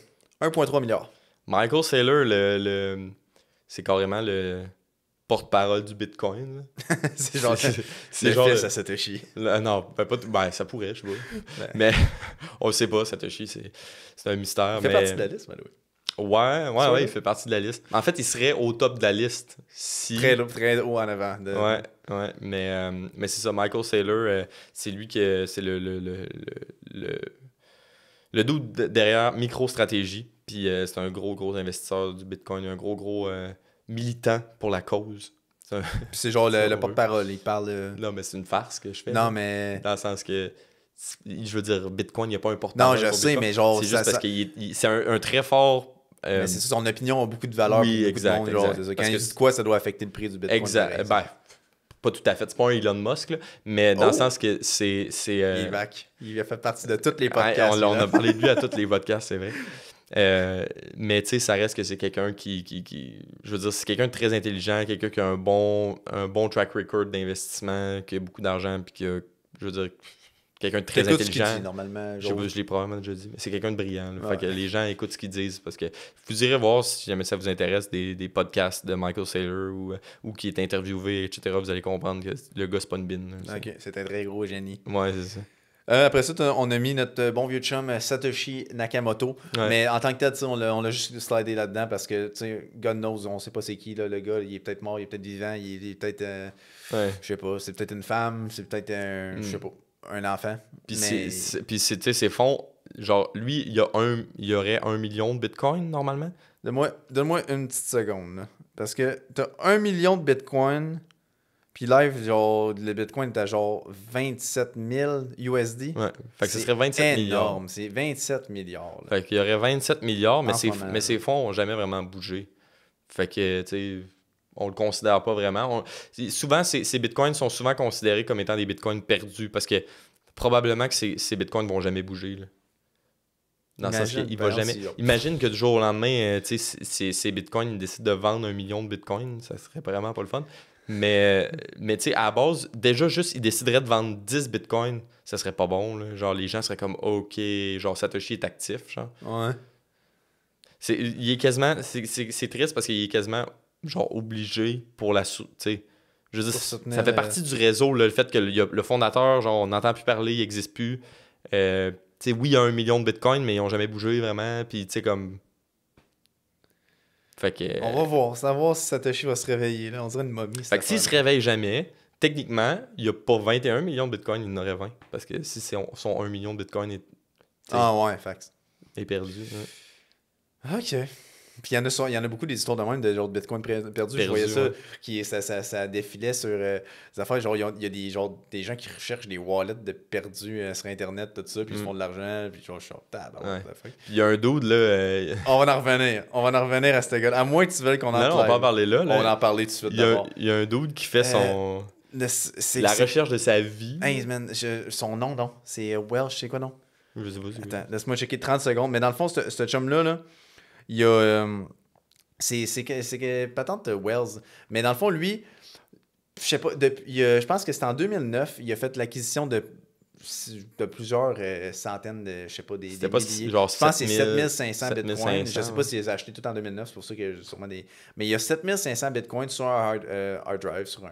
1,3 milliard. Michael Saylor, le... c'est carrément le porte-parole du Bitcoin. c'est genre. C'est genre. ça, à Satoshi. non, ben, pas ben, ça pourrait, je sais pas. Mais on ne sait pas, ça Satoshi, c'est un mystère. Il fait partie de la liste, Maloui. Ouais, ouais, ouais, il fait partie de la liste. En fait, il serait au top de la liste si. Très, haut en avant. De... Ouais, ouais. Mais, euh, mais c'est ça, Michael Saylor, euh, c'est lui qui. Euh, c'est le. le, le, le, le doute derrière MicroStratégie, puis c'est un gros, gros investisseur du Bitcoin, un gros, gros militant pour la cause. c'est genre le, porte-parole, il parle. Euh, non, mais c'est une farce que je fais. Non, mais. Dans le sens que. Je veux dire, Bitcoin, il n'y a pas un porte-parole. Non, je sais, mais genre. C'est juste parce que c'est un, très fort. Euh, mais c'est son opinion a beaucoup de valeur. Oui, exactement exact. exact. Quand dit quoi, ça doit affecter le prix du Bitcoin. Exact. Ben, pas tout à fait. C'est pas un Elon Musk, là, mais dans le oh! sens que c'est. Euh, il est back. Il a fait partie de tous les podcasts. on, on a parlé de lui à tous les podcasts, c'est vrai. Euh, mais tu sais, ça reste que c'est quelqu'un qui, qui, qui, Je veux dire, c'est quelqu'un de très intelligent, quelqu'un qui a un bon, un bon track record d'investissement, qui a beaucoup d'argent, puis qui a. Je veux dire, quelqu'un de très Écoute intelligent. dit, normalement, je, je l'ai probablement déjà dit, mais c'est quelqu'un de brillant. Fait que les gens écoutent ce qu'ils disent parce que vous irez voir si jamais ça vous intéresse des, des podcasts de Michael Saylor ou, ou qui est interviewé, etc. Vous allez comprendre que le gars, c'est pas une c'est un très gros génie. Ouais, c'est ça. Euh, après ça, on a mis notre euh, bon vieux chum euh, Satoshi Nakamoto. Mais en tant que tel, on l'a juste slidé là-dedans parce que, God knows, on sait pas c'est qui, là, le gars. Il est peut-être mort, il est peut-être vivant, il est, peut-être. Je sais pas, c'est peut-être une femme, c'est peut-être un. Hmm. sais pas, un enfant. Puis, c'est, ses fonds, genre, lui, il y, a un, il y aurait un million de bitcoins normalement. Donne-moi, donne une petite seconde. parce que tu as un million de bitcoins puis live, genre, le Bitcoin était genre 27 000 USD. Ouais. Fait serait 27 énorme. milliards. C'est 27 milliards. Fait qu'il y aurait 27 milliards, mais, ces, mais ces fonds n'ont jamais vraiment bougé. Fait que, tu on le considère pas vraiment. souvent, ces, bitcoins sont souvent considérés comme étant des bitcoins perdus parce que probablement que ces, bitcoins ne vont jamais bouger. Dans le va ben jamais. Imagine que du jour au lendemain, euh, ces, bitcoins décident de vendre un million de bitcoins, ça serait vraiment pas le fun. Mais, mais tu sais, à base, déjà, juste, il déciderait de vendre 10 bitcoins, ça serait pas bon. Là. Genre, les gens seraient comme, OK, genre, Satoshi est actif, genre. Ouais. C'est, il est quasiment. C'est, triste parce qu'il est quasiment, genre, obligé pour la. Tu sais. Je ça fait partie du réseau, le fait que le, fondateur, genre, on n'entend plus parler, il n'existe plus. Euh, tu sais, oui, il y a un million de bitcoins, mais ils n'ont jamais bougé vraiment. Puis, tu sais, comme fait que, voir. On va euh, voir, savoir si Satoshi va se réveiller. Là. On dirait une momie. Fait que s'il se réveille jamais, techniquement, il n'y a pas 21 millions de bitcoins, il en aurait 20. Parce que si son 1 million de bitcoins est. Ah ouais, fax. Est perdu. Ok. Puis il y, en a y en a beaucoup des histoires de même de genre Bitcoin perdu. je voyais ça, qui, ça, ça, ça, défilait sur euh, des affaires. Genre, il y a des, genre, des gens qui recherchent des wallets de perdus euh, sur Internet, tout ça, puis ils mm. font de l'argent, puis genre, je suis en Il y a un dude, là. Euh, on va en revenir. On va en revenir à ce gars À moins que tu veuilles qu'on en parle. on va en parler là, On va en parler tout de suite Il y a un dude qui fait son. la recherche de sa vie. Hey, man, son nom, non? C'est Welsh, c'est quoi, non? Je sais pas. Attends, laisse-moi checker 30 secondes. Mais dans le fond, ce, chum-là, là il y a. Euh, c'est que, que. Patente euh, Wells. Mais dans le fond, lui, je sais pas, depuis, je pense que c'était en 2009, il a fait l'acquisition de, de plusieurs euh, centaines de, je sais pas, des, je pense que c'est 7500 bitcoins. Je sais pas s'il les a achetés tout en 2009, c'est pour ça que sûrement des... Mais il y a 7500 bitcoins sur un hard, drive, sur un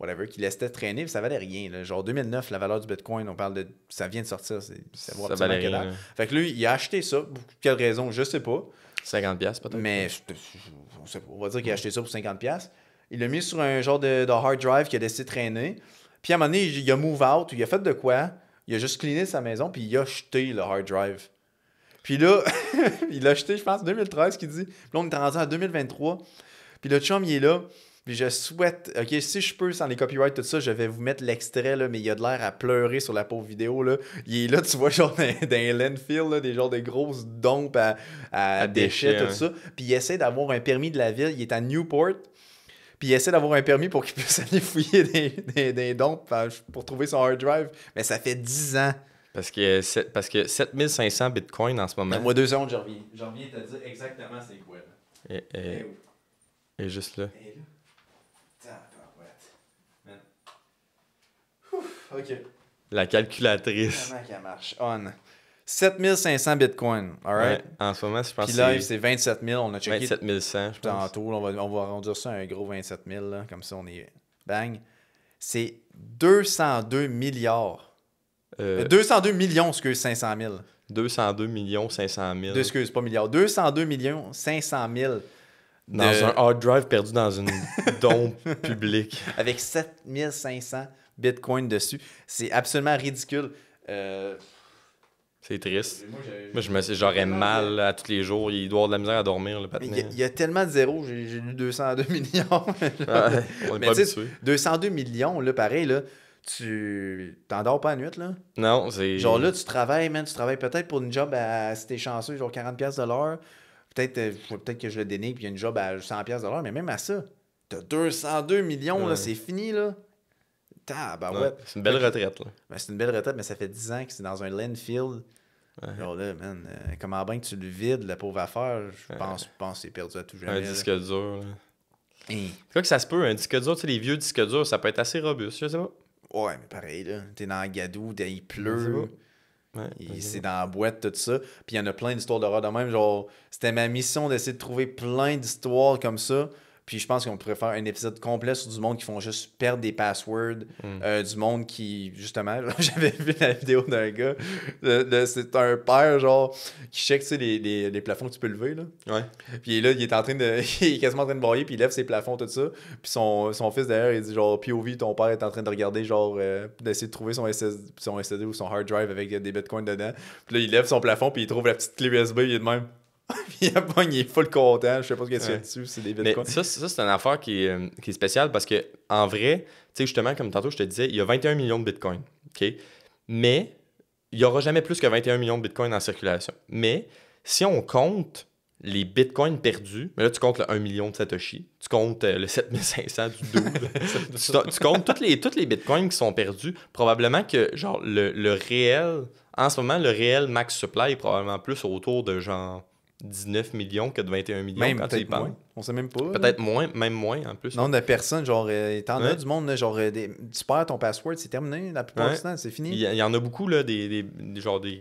whatever, qui laissait traîner, ça valait rien. Genre 2009, la valeur du bitcoin, on parle de... Ça vient de sortir, c'est... Ça valait rien. Fait que lui, il a acheté ça, pour quelle raison, je sais pas. 50$ peut-être. Mais on va dire qu'il a acheté ça pour 50$. Il l'a mis sur un genre de, hard drive qu'il a laissé traîner. Puis à un moment donné, il a move out, il a fait de quoi Il a juste cleané sa maison, puis il a jeté le hard drive. Puis là, il l'a acheté, je pense, en 2013, qui dit. Puis là, on est rendu en 2023. Puis le chum, il est là. Puis je souhaite, ok, si je peux, sans les copyrights, tout ça, je vais vous mettre l'extrait, là, mais il y a de l'air à pleurer sur la pauvre vidéo, là. Il est là, tu vois, genre, dans, un landfill, là, des genres de grosses dons à, déchets, tout ça. Puis il essaie d'avoir un permis de la ville. Il est à Newport. Puis il essaie d'avoir un permis pour qu'il puisse aller fouiller des, des, pour trouver son hard drive. Mais ça fait 10 ans. Parce que, parce que 7500 bitcoins en ce moment. Moi, deux secondes, je reviens. te dire exactement c'est quoi. Là. Et, et, et, juste là. OK. La calculatrice. Comment qu'elle marche? On. 7500 bitcoins, all right? en ce moment, je pense Puis là, c'est 27 000. On a checké 27 100, je on va, on arrondir ça à un gros 27 000, comme ça, on est... Bang! C'est 202 milliards. 202 euh. Euh, millions, excuse, 500 000. 202 millions 500 000. Excuse, pas milliards. 202 millions 500 000. Dans un hard drive perdu dans une dôme publique. Avec 7500 Bitcoin dessus. C'est absolument ridicule. Euh, c'est triste. Moi, je me j'aurais mal à tous les jours. Il doit avoir de la misère à dormir, le Il, y, a tellement de zéro J'ai lu 202 millions. on est pas 202 millions, pareil, là, tu t'endors pas la nuit, là. Non, c'est... Genre là, tu travailles, Tu travailles peut-être pour une job à, si t'es chanceux, genre 40 de l'heure. Peut-être euh, peut être que je le dénigre, puis il y a une job à 100 de l'heure. Mais même à ça, t'as 202 millions, là, c'est fini, là c'est une belle retraite. Là. Ben, c'est une belle retraite, mais ça fait 10 ans que c'est dans un landfill. là, euh, comment bien que tu le vides, la pauvre affaire, je pense, pense que c'est perdu à tout jamais. Un disque dur. quoi hein. que ça se peut, un disque dur, tu sais, les vieux disques durs, ça peut être assez robuste, je sais pas. Ouais, mais pareil, là, t'es dans un gadou, il pleut. Ouais, c'est dans la boîte, tout ça. Puis il y en a plein d'histoires d'horreur de même. Genre, c'était ma mission d'essayer de trouver plein d'histoires comme ça. Puis je pense qu'on pourrait faire un épisode complet sur du monde qui font juste perdre des passwords, hmm. euh, du monde qui, justement, j'avais vu la vidéo d'un gars, c'est un père, genre, qui check, tu sais, les, plafonds que tu peux lever, là. Ouais. Puis là, il est en train de, il est quasiment en train de broyer, puis il lève ses plafonds, tout ça. Puis son, fils, d'ailleurs, il dit, genre, POV, ton père est en train de regarder, genre, euh, d'essayer de trouver son, son SSD ou son hard drive avec des bitcoins dedans. Puis là, il lève son plafond, puis il trouve la petite clé USB, il est de même il il a full content. Je sais pas ce qu'il y a dessus, c'est des bitcoins. Mais ça, c'est une affaire qui est, euh, qui spéciale parce que, en vrai, tu sais, justement, comme tantôt, je te disais, il y a 21 millions de bitcoins. OK? Mais il n'y aura jamais plus que 21 millions de bitcoins en circulation. Mais si on compte les bitcoins perdus, mais là, tu comptes le 1 million de Satoshi, tu comptes euh, le 7500 du double tu, comptes toutes les, toutes les bitcoins qui sont perdus, probablement que, genre, le, le réel, en ce moment, le réel max supply est probablement plus autour de genre 19 millions que de 21 millions quand On sait même pas. Peut-être moins, même moins en plus. Non, de personne, genre, euh, t'en as du monde, genre, euh, tu perds ton password, c'est terminé la plupart du temps, c'est fini. Il y, en a beaucoup, là, des, des, genre, des,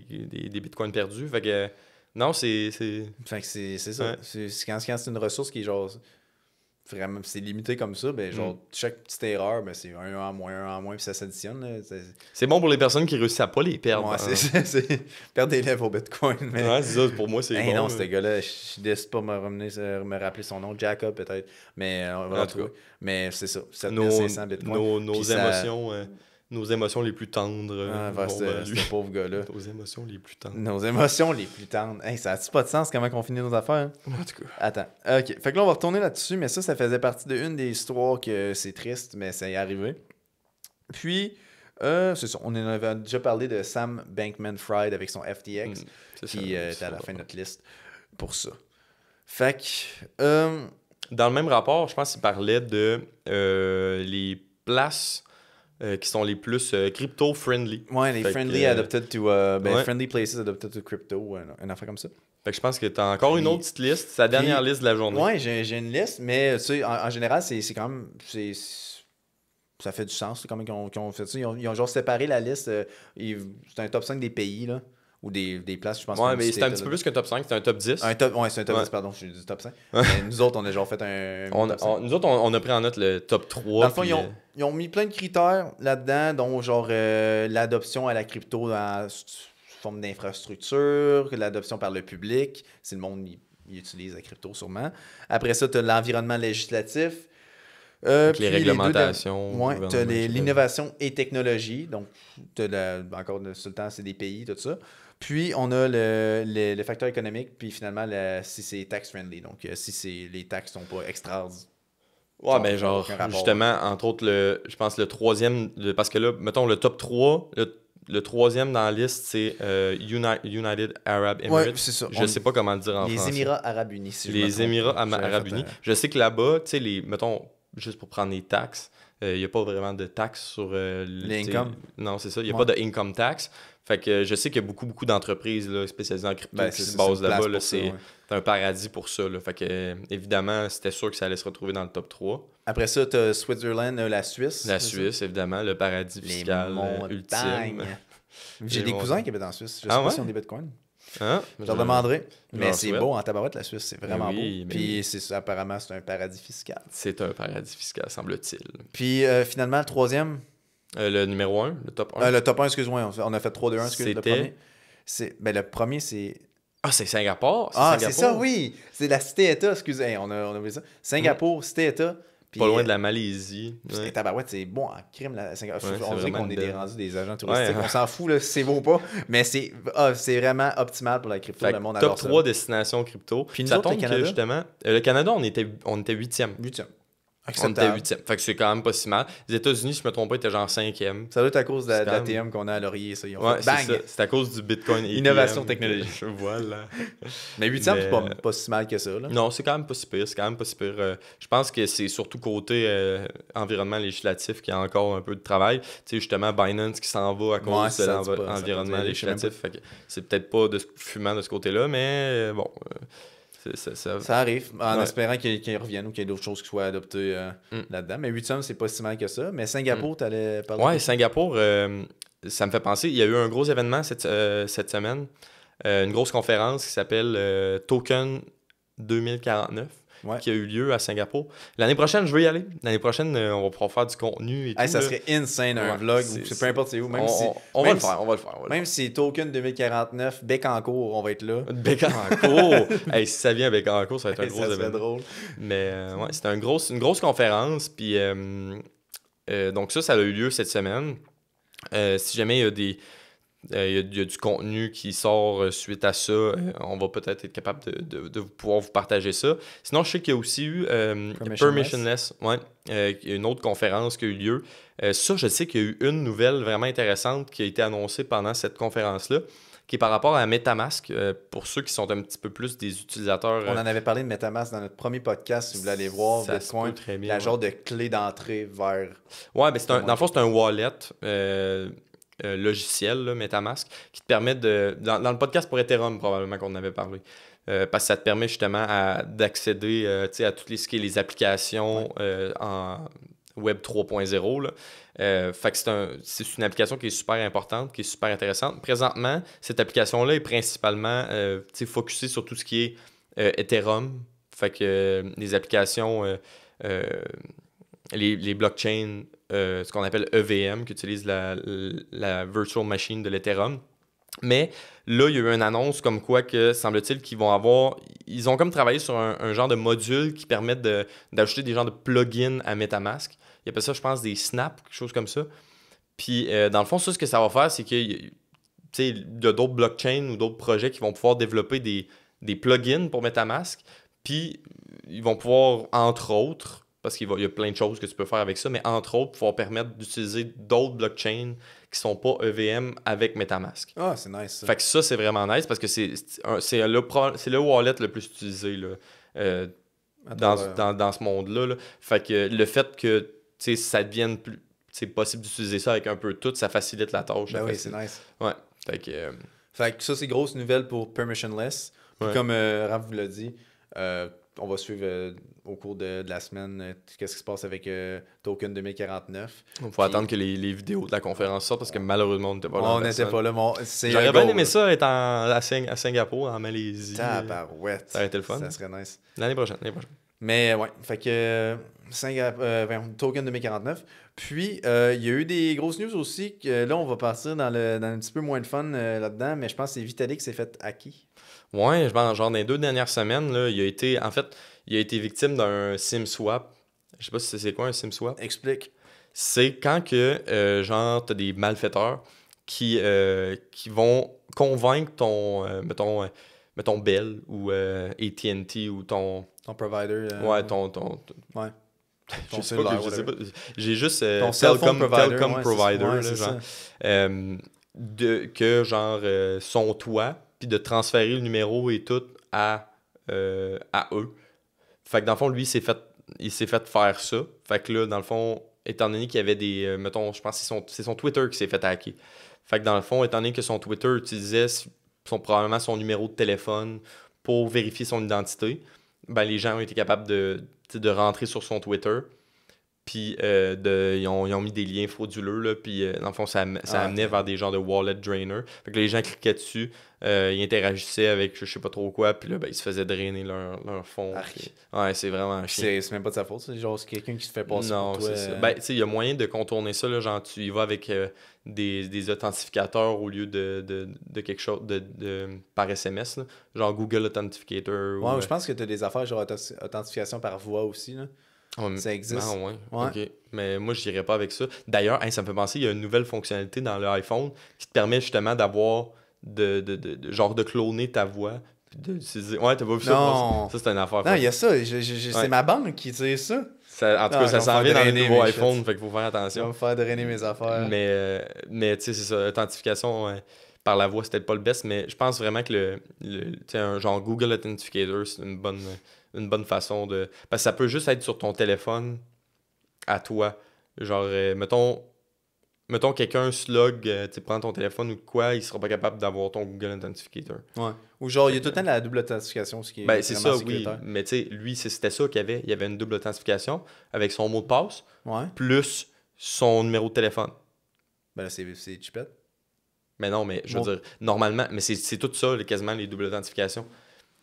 bitcoins perdus. Fait que, euh, non, c'est. Fait que c'est ça. C'est quand, c'est une ressource qui est genre vraiment c'est limité comme ça ben genre mm. chaque petite erreur ben c'est un en moins un en moins puis ça s'additionne c'est bon pour les personnes qui réussissent à pas les perdre ouais, hein. c'est, perdre des lèvres au bitcoin mais ouais, c'est ça, pour moi c'est bon non mais... ce gars là je décide pas me ramener me rappeler son nom Jacob peut-être mais euh, en tout cas mais c'est ça 7500 nos, émotions nos émotions les plus tendres. Ah, euh, bah, bah, pauvre gars-là. Nos émotions les plus tendres. Nos émotions les plus tendres. ça n'a pas de sens comment qu'on finit nos affaires. Hein? En tout cas. Attends. OK. Fait que là, on va retourner là-dessus, mais ça, ça faisait partie de des histoires que c'est triste, mais ça est arrivé. Puis, euh, c'est ça. On en avait déjà parlé de Sam Bankman Fried avec son FTX, mm. qui euh, était à la fin de notre liste pour ça. Fait que. Euh, Dans le même rapport, je pense qu'il parlait de les places euh, qui sont les plus euh, crypto-friendly. Ouais, les friendly euh, to. Ben, friendly places adopted to crypto, une affaire comme ça. Fait que je pense que t'as encore une autre petite liste, sa dernière liste de la journée. Ouais, j'ai une liste, mais tu sais, en, général, c'est quand même. ça fait du sens, quand même, qu'on fait ça. Ils ont, ils ont, genre séparé la liste. c'est un top 5 des pays, là ou des, des places, je pense. Ouais, mais c'est un petit peu plus qu'un top 5, c'est un top 10. Un top, ouais, c'est un top 10, pardon, je du top 5. nous autres, on a genre fait un. On nous autres, on, a pris en note le top 3. Dans le fond, ils, ont, euh, ils, ont, mis plein de critères là-dedans, dont genre euh, l'adoption à la crypto dans forme d'infrastructure, l'adoption par le public, si le monde il, utilise la crypto sûrement. Après ça, tu as l'environnement législatif. Euh, les réglementations. Oui, tu as l'innovation et technologie. Donc, as encore le temps, c'est des pays, tout ça. Puis, on a le, facteur économique, puis finalement, si c'est tax-friendly, donc euh, si c'est, les taxes sont pas extraordinaires. Ouais, mais genre, justement, entre autres, le, je pense le troisième, parce que là, mettons le top 3, le, troisième dans la liste, c'est euh, United, Arab Emirates. Je ne sais pas comment le dire en les français. Les Émirats Arabes Unis. Si les Émirats Arabes Unis. Euh, je sais que là-bas, tu sais, les, mettons, juste pour prendre les taxes, il euh, n'y a pas vraiment de taxe sur euh, l'income. Non, c'est ça. Il n'y a pas de income tax. Fait que je sais qu'il y a beaucoup, beaucoup d'entreprises spécialisées en crypto ben, qui se basent là-bas. c'est un paradis pour ça. Là. Fait que, euh, évidemment, c'était sûr que ça allait se retrouver dans le top 3. Après ça, tu as Switzerland, la Suisse. La Suisse, évidemment, le paradis fiscal ultime. J'ai des cousins qui habitent en Suisse. ah, ouais? si on des bitcoins. Hein? Je leur demanderai. Mais c'est beau en tabarouette, la Suisse, c'est ben vraiment beau. Ben Puis c'est, apparemment, c'est un paradis fiscal. C'est un paradis fiscal, semble-t-il. Puis euh, finalement, le troisième. Euh, le numéro un le top 1. Euh, le top 1, excuse-moi, on a fait 3 2, 1, excuse Le premier, c'est... Ben, premier, c'est. Ah, c'est Singapour. Ah, c'est ça, oui. C'est la cité-État, excusez, on a, on a oublié ça. Singapour, cité-État pas loin euh, de la Malaisie. Ouais. tabarouette, c'est bon en hein, crime. La... on dirait qu'on est des des agents touristiques. on hein. s'en fout, là, c'est vaut pas. Mais c'est oh, vraiment optimal pour la crypto. Fait le monde top 3 ça. destinations crypto. Puis nous ça autres, le Canada? que justement, euh, le Canada, on était, on était 8e. 8e on Fait que c'est quand même pas si mal. Les États-Unis, si je me trompe pas, étaient genre cinquième. Ça doit être à cause de la, qu'on a à Laurier, bang! C'est à cause du Bitcoin. Innovation technologique. voilà. Mais 8ème, c'est pas, si mal que ça. Là. Non, c'est quand même pas si pire. C'est quand même pas si euh, je pense que c'est surtout côté euh, environnement législatif qui a encore un peu de travail. Tu sais, justement, Binance qui s'en va à cause de l'environnement législatif. c'est peut-être pas de fumant de ce côté-là, mais euh, bon. Ça, arrive, en espérant qu'ils reviennent ou qu'il y ait d'autres choses qui soient adoptées euh, mm. là-dedans. Mais 8 c'est pas si mal que ça. Mais Singapour, mm. tu allais parler. Oui, Singapour, euh, ça me fait penser. Il y a eu un gros événement cette, euh, cette semaine, une grosse conférence qui s'appelle Token 2049 qui a eu lieu à Singapour. L'année prochaine, je veux y aller. L'année prochaine, euh, on va pouvoir faire du contenu et tout, Ça serait insane un vlog, ou, peu importe c'est où. on, si, va le faire, on va le faire. même si Token 2049, bec on va être là. Bec hey, si ça vient bec en ça va être un gros ça événement. drôle. Mais euh, ouais, c'était un gros, une grosse conférence. Puis, euh, donc ça, ça a eu lieu cette semaine. si jamais il y a des euh, il y, a du contenu qui sort euh, suite à ça. Euh, on va peut-être être capable de, de, pouvoir vous partager ça. Sinon, je sais qu'il y a aussi eu Permissionless, ouais, une autre conférence qui a eu lieu. ça, je sais qu'il y a eu une nouvelle vraiment intéressante qui a été annoncée pendant cette conférence-là qui est par rapport à MetaMask, pour ceux qui sont un petit peu plus des utilisateurs. On en avait parlé de MetaMask dans notre premier podcast, si vous voulez aller voir, ça se peut très bien, la genre de clé d'entrée vers. Ouais, mais c'est dans le fond, c'est un wallet. Euh, logiciel, MetaMask, qui te permet de. Dans, le podcast pour Ethereum, probablement qu'on en avait parlé. Euh, parce que ça te permet justement d'accéder euh, à toutes les, les applications en Web 3.0. Euh, fait que c'est, une application qui est super importante, qui est super intéressante. Présentement, cette application-là est principalement focussée sur tout ce qui est Ethereum, fait que les applications, les, les, blockchains euh, ce qu'on appelle EVM, qui utilise la, la virtual machine de l'Ethereum. Mais là, il y a eu une annonce comme quoi que, semble-t-il, qu'ils vont avoir. Ils ont comme travaillé sur un, genre de module qui permet d'ajouter des genres de plugins à MetaMask. a pas ça, je pense, des snaps, quelque chose comme ça. Puis, euh, dans le fond, ça, ce que ça va faire, c'est qu'il y a d'autres blockchains ou d'autres projets qui vont pouvoir développer des, des plugins pour MetaMask. Puis, ils vont pouvoir, entre autres, parce qu'il y a plein de choses que tu peux faire avec ça, mais entre autres, pouvoir permettre d'utiliser d'autres blockchains qui sont pas EVM avec MetaMask. Ah, c'est nice. Ça. Fait que ça, c'est vraiment nice parce que c'est le, le wallet le plus utilisé là, euh, dans, ce monde-là. Fait que le fait que ça devienne plus. C'est possible d'utiliser ça avec un peu tout, ça facilite la tâche. Ben oui, c'est nice. Ouais. Euh, fait que, ça, c'est grosse nouvelle pour Permissionless. comme euh, vous l'a dit, on va suivre euh, au cours de, de la semaine euh, qu'est-ce qui se passe avec euh, Token 2049. Il faut attendre que les, les, vidéos de la conférence sortent parce que malheureusement, on n'était pas là. On n'était pas là. J'aurais bien aimé ça être à, Singapour, en Malaisie. Tabarouette. Ça aurait été le fun. Ça serait nice. L'année prochaine, l'année prochaine. Mais ouais, fait que Token 2049. Puis, il y a eu des grosses news aussi. Que, là, on va partir dans, le, dans un petit peu moins de fun là-dedans, mais je pense que c'est Vitalik s'est fait acquis Ouais, je pense, genre dans les deux dernières semaines, là, il a été. En fait, il a été victime d'un sim swap. Je sais pas si c'est quoi un sim swap. Explique. C'est quand que, euh, genre, t'as des malfaiteurs qui, euh, qui vont convaincre ton, euh, mettons, euh, mettons Bell ou AT&T ou ton... Ton provider. Ouais, ton... ton, Ouais. je, sais pas, J'ai juste ton Telcom provider, provider genre, de, que genre son toit de transférer le numéro et tout à, euh, à eux. Fait que dans le fond, lui, s'est fait, il s'est fait faire ça. Fait que là, dans le fond, étant donné qu'il y avait des. Euh, mettons, je pense que c'est son, Twitter qui s'est fait hacker. Fait que dans le fond, étant donné que son Twitter utilisait son, probablement son numéro de téléphone pour vérifier son identité, ben, les gens ont été capables de, de rentrer sur son Twitter puis euh, de, ils, ont, mis des liens frauduleux, là, puis euh, dans le fond, ça, ça ah, amenait vers des genres de wallet drainer. Fait que les gens cliquaient dessus, euh, ils interagissaient avec je sais pas trop quoi, puis là, ben, ils se faisaient drainer leur, leur fonds. Ah, ouais, c'est vraiment chiant. C'est même pas de sa faute, c'est genre quelqu'un qui se fait passer Non, c'est Ben, tu sais, il y a moyen de contourner ça, genre tu y vas avec des, authentificateurs au lieu de, quelque chose de, par SMS, genre Google Authenticator Ouais, je pense que tu as des affaires genre authentification par voix aussi, là ça existe. Ah, Mais moi, je n'irai pas avec ça. D'ailleurs, ça me fait penser, il y a une nouvelle fonctionnalité dans l'iPhone qui te permet justement d'avoir, de, de, de, genre, de cloner ta voix. ouais, t'as pas vu ça? Non. Ça, c'est une affaire. Non, il y a ça. C'est ma banque qui dit ça. en tout ah, cas, ça s'en vient dans le nouveau iPhone, fait qu'il faut faire attention. vais me faire drainer mes affaires. Mais, euh, mais tu sais, c'est ça, authentification par la voix, c'était pas le best, mais je pense vraiment que le, sais, un genre Google Authenticator, c'est une bonne, une bonne façon de. Parce que ça peut juste être sur ton téléphone à toi. Genre, euh, mettons, mettons quelqu'un se euh, tu prends ton téléphone ou quoi, il sera pas capable d'avoir ton Google Authenticator. Ouais. Ou genre, il y a tout le temps la double authentification, ce qui est. Ben, c'est ça, oui. Mais tu sais, lui, c'était ça qu'il y avait. Il y avait une double authentification avec son mot de passe, plus son numéro de téléphone. Ben là, c'est chipette. Mais non, mais je veux dire, normalement, mais c'est tout ça, quasiment les doubles authentifications.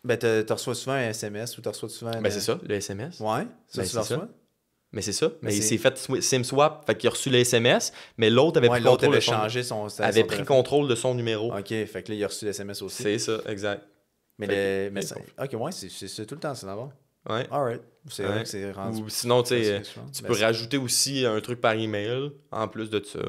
Ben, tu reçois souvent un SMS ou tu reçois souvent. Ben, c'est ça, le SMS. Ouais, ça, ben, tu Mais c'est ça. Ben, mais, il s'est fait SIM swap. Fait qu'il a reçu le SMS, mais l'autre avait, pris, contrôle son, contrôle de son numéro. OK, fait que là, il a reçu le SMS aussi. C'est ça, exact. Mais, le, mais OK, ouais, c'est tout le temps, c'est d'abord. Ouais. Alright. C'est c'est rendu... Ou sinon, tu sais, euh, tu ben, peux rajouter aussi un truc par email en plus de ça.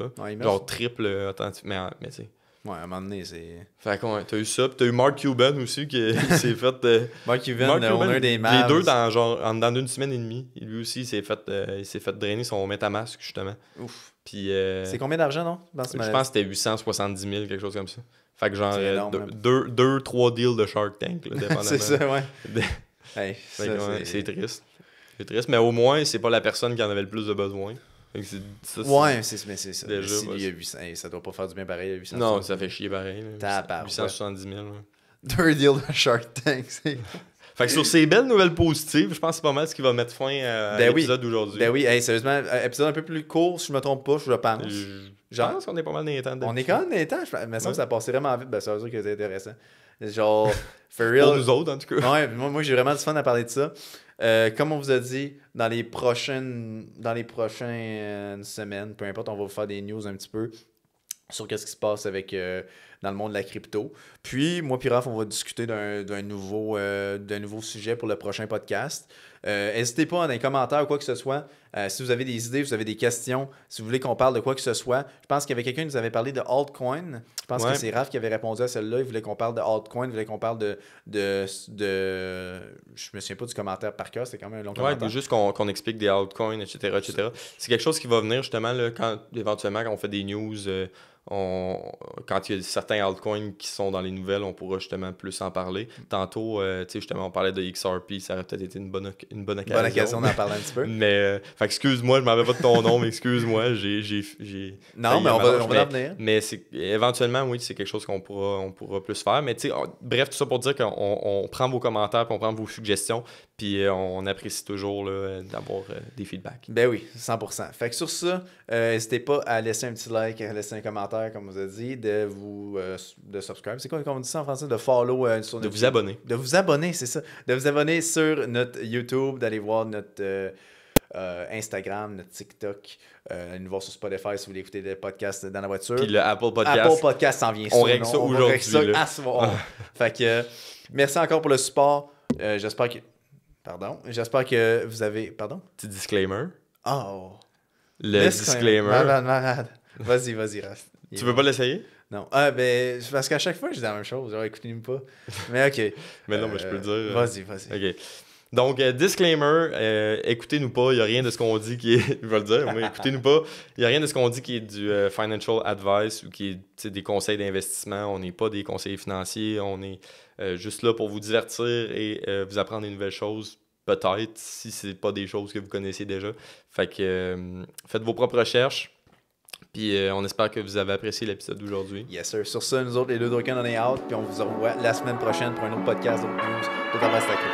genre triple euh, Mais, ah, mais tu sais. Ouais, à un moment donné, c'est. Fait que, t'as eu ça. pis t'as eu Mark Cuban aussi qui s'est fait. Euh, Mark Cuban, Mark owner des Mavs. Les deux, dans, genre, en, dans une semaine et demie, lui aussi, il s'est fait, euh, fait drainer son MetaMask, justement. Ouf. Puis. Euh, c'est combien d'argent, non dans Je pense que c'était 870 000, quelque chose comme ça. Fait que, genre, deux, deux, trois deals de Shark Tank, là, dépendamment. c'est ça, ouais. hey, c'est triste. C'est triste, mais au moins, c'est pas la personne qui en avait le plus de besoin. Ça, ouais, c'est, mais c'est ça. Déjà, il y a 800, ça doit pas faire du bien pareil. 800 non, ça fait chier pareil. Là, 870 000. Dirty Deux deals de Shark Tank. fait que sur ces belles nouvelles positives, je pense que c'est pas mal ce qui va mettre fin à, ben l'épisode d'aujourd'hui. Ben oui, sérieusement, euh, épisode un peu plus court, si je me trompe pas, je pense. Je pense qu'on est pas mal dans les temps. On est quand même dans les temps. Mais ça, ouais. ça passait vraiment vite. Ben, c'est sûr que c'est intéressant. Genre, for real. Pour nous autres, en tout cas. Ouais, moi j'ai vraiment du fun à parler de ça. Euh, comme on vous a dit, dans les prochaines, dans les prochaines semaines, peu importe, on va vous faire des news un petit peu sur qu'est-ce qui se passe avec euh, dans le monde de la crypto. Puis, moi puis Raph, on va discuter d'un nouveau, euh, nouveau sujet pour le prochain podcast. Euh, n'hésitez pas dans les commentaires ou quoi que ce soit. Euh, si vous avez des idées, vous avez des questions, si vous voulez qu'on parle de quoi que ce soit. Je pense qu'il y avait quelqu'un qui nous avait parlé de altcoin. Je pense que c'est Raph qui avait répondu à celle-là. Il voulait qu'on parle de altcoin, il voulait qu'on parle de, de, de, Je me souviens pas du commentaire par cœur, c'est quand même un long ouais, Oui, juste qu'on explique des altcoins, etc. etc. C'est quelque chose qui va venir justement quand éventuellement quand on fait des news on, quand il y a certains altcoins qui sont dans les nouvelles, on pourra justement plus en parler. Tantôt, euh, tu sais, justement, on parlait de XRP, ça aurait peut-être été une bonne, une bonne occasion. d'en parler un petit peu. mais, euh, excuse-moi, je m'en vais pas de ton nom, mais excuse-moi, j'ai, Non, mais on va, mais, éventuellement, oui, c'est quelque chose qu'on pourra, pourra plus faire. Mais tu sais, bref, tout ça pour dire qu'on prend vos commentaires, puis on prend vos suggestions, puis euh, on apprécie toujours d'avoir des feedbacks. Ben oui, 100%. Fait que sur ça, n'hésitez pas à laisser un petit like, à laisser un commentaire comme comme vous avez dit, de vous euh, de subscribe. C'est quoi on dit ça en français? De follow euh, sur De vous abonner. De vous abonner, c'est ça. De vous abonner sur notre YouTube, d'aller voir notre euh, Instagram, notre TikTok. une nous voir sur Spotify si vous voulez écouter des podcasts dans la voiture. Puis le Apple Podcast. Apple Podcast s'en vient On règle ça aujourd'hui. On règle ça à ce moment ah. fait que, merci encore pour le support. J'espère que... Pardon. J'espère que vous avez... Pardon? Petit disclaimer. Oh. Le disclaimer. Vas-y, vas-y, Raph. Tu veux pas l'essayer? Non. Ah, ben, parce qu'à chaque fois, je dis la même chose. écoutez-nous pas. Mais OK. mais non, mais je peux le dire. Euh, hein. Vas-y, vas-y. OK. Donc, euh, disclaimer, euh, écoutez-nous pas, il n'y a rien de ce qu'on dit qui est. Je le dire, écoutez-nous pas, il n'y a rien de ce qu'on dit qui est du financial advice ou qui est des conseils d'investissement. On n'est pas des conseillers financiers, on est juste là pour vous divertir et vous apprendre des nouvelles choses, peut-être, si ce n'est pas des choses que vous connaissez déjà. Fait que faites vos propres recherches, puis euh, on espère que vous avez apprécié l'épisode d'aujourd'hui. Yes, sir. Sur ce, nous autres, les deux Drukans, on est out. Puis on vous revoit la semaine prochaine pour un autre podcast d'autres news. Tout à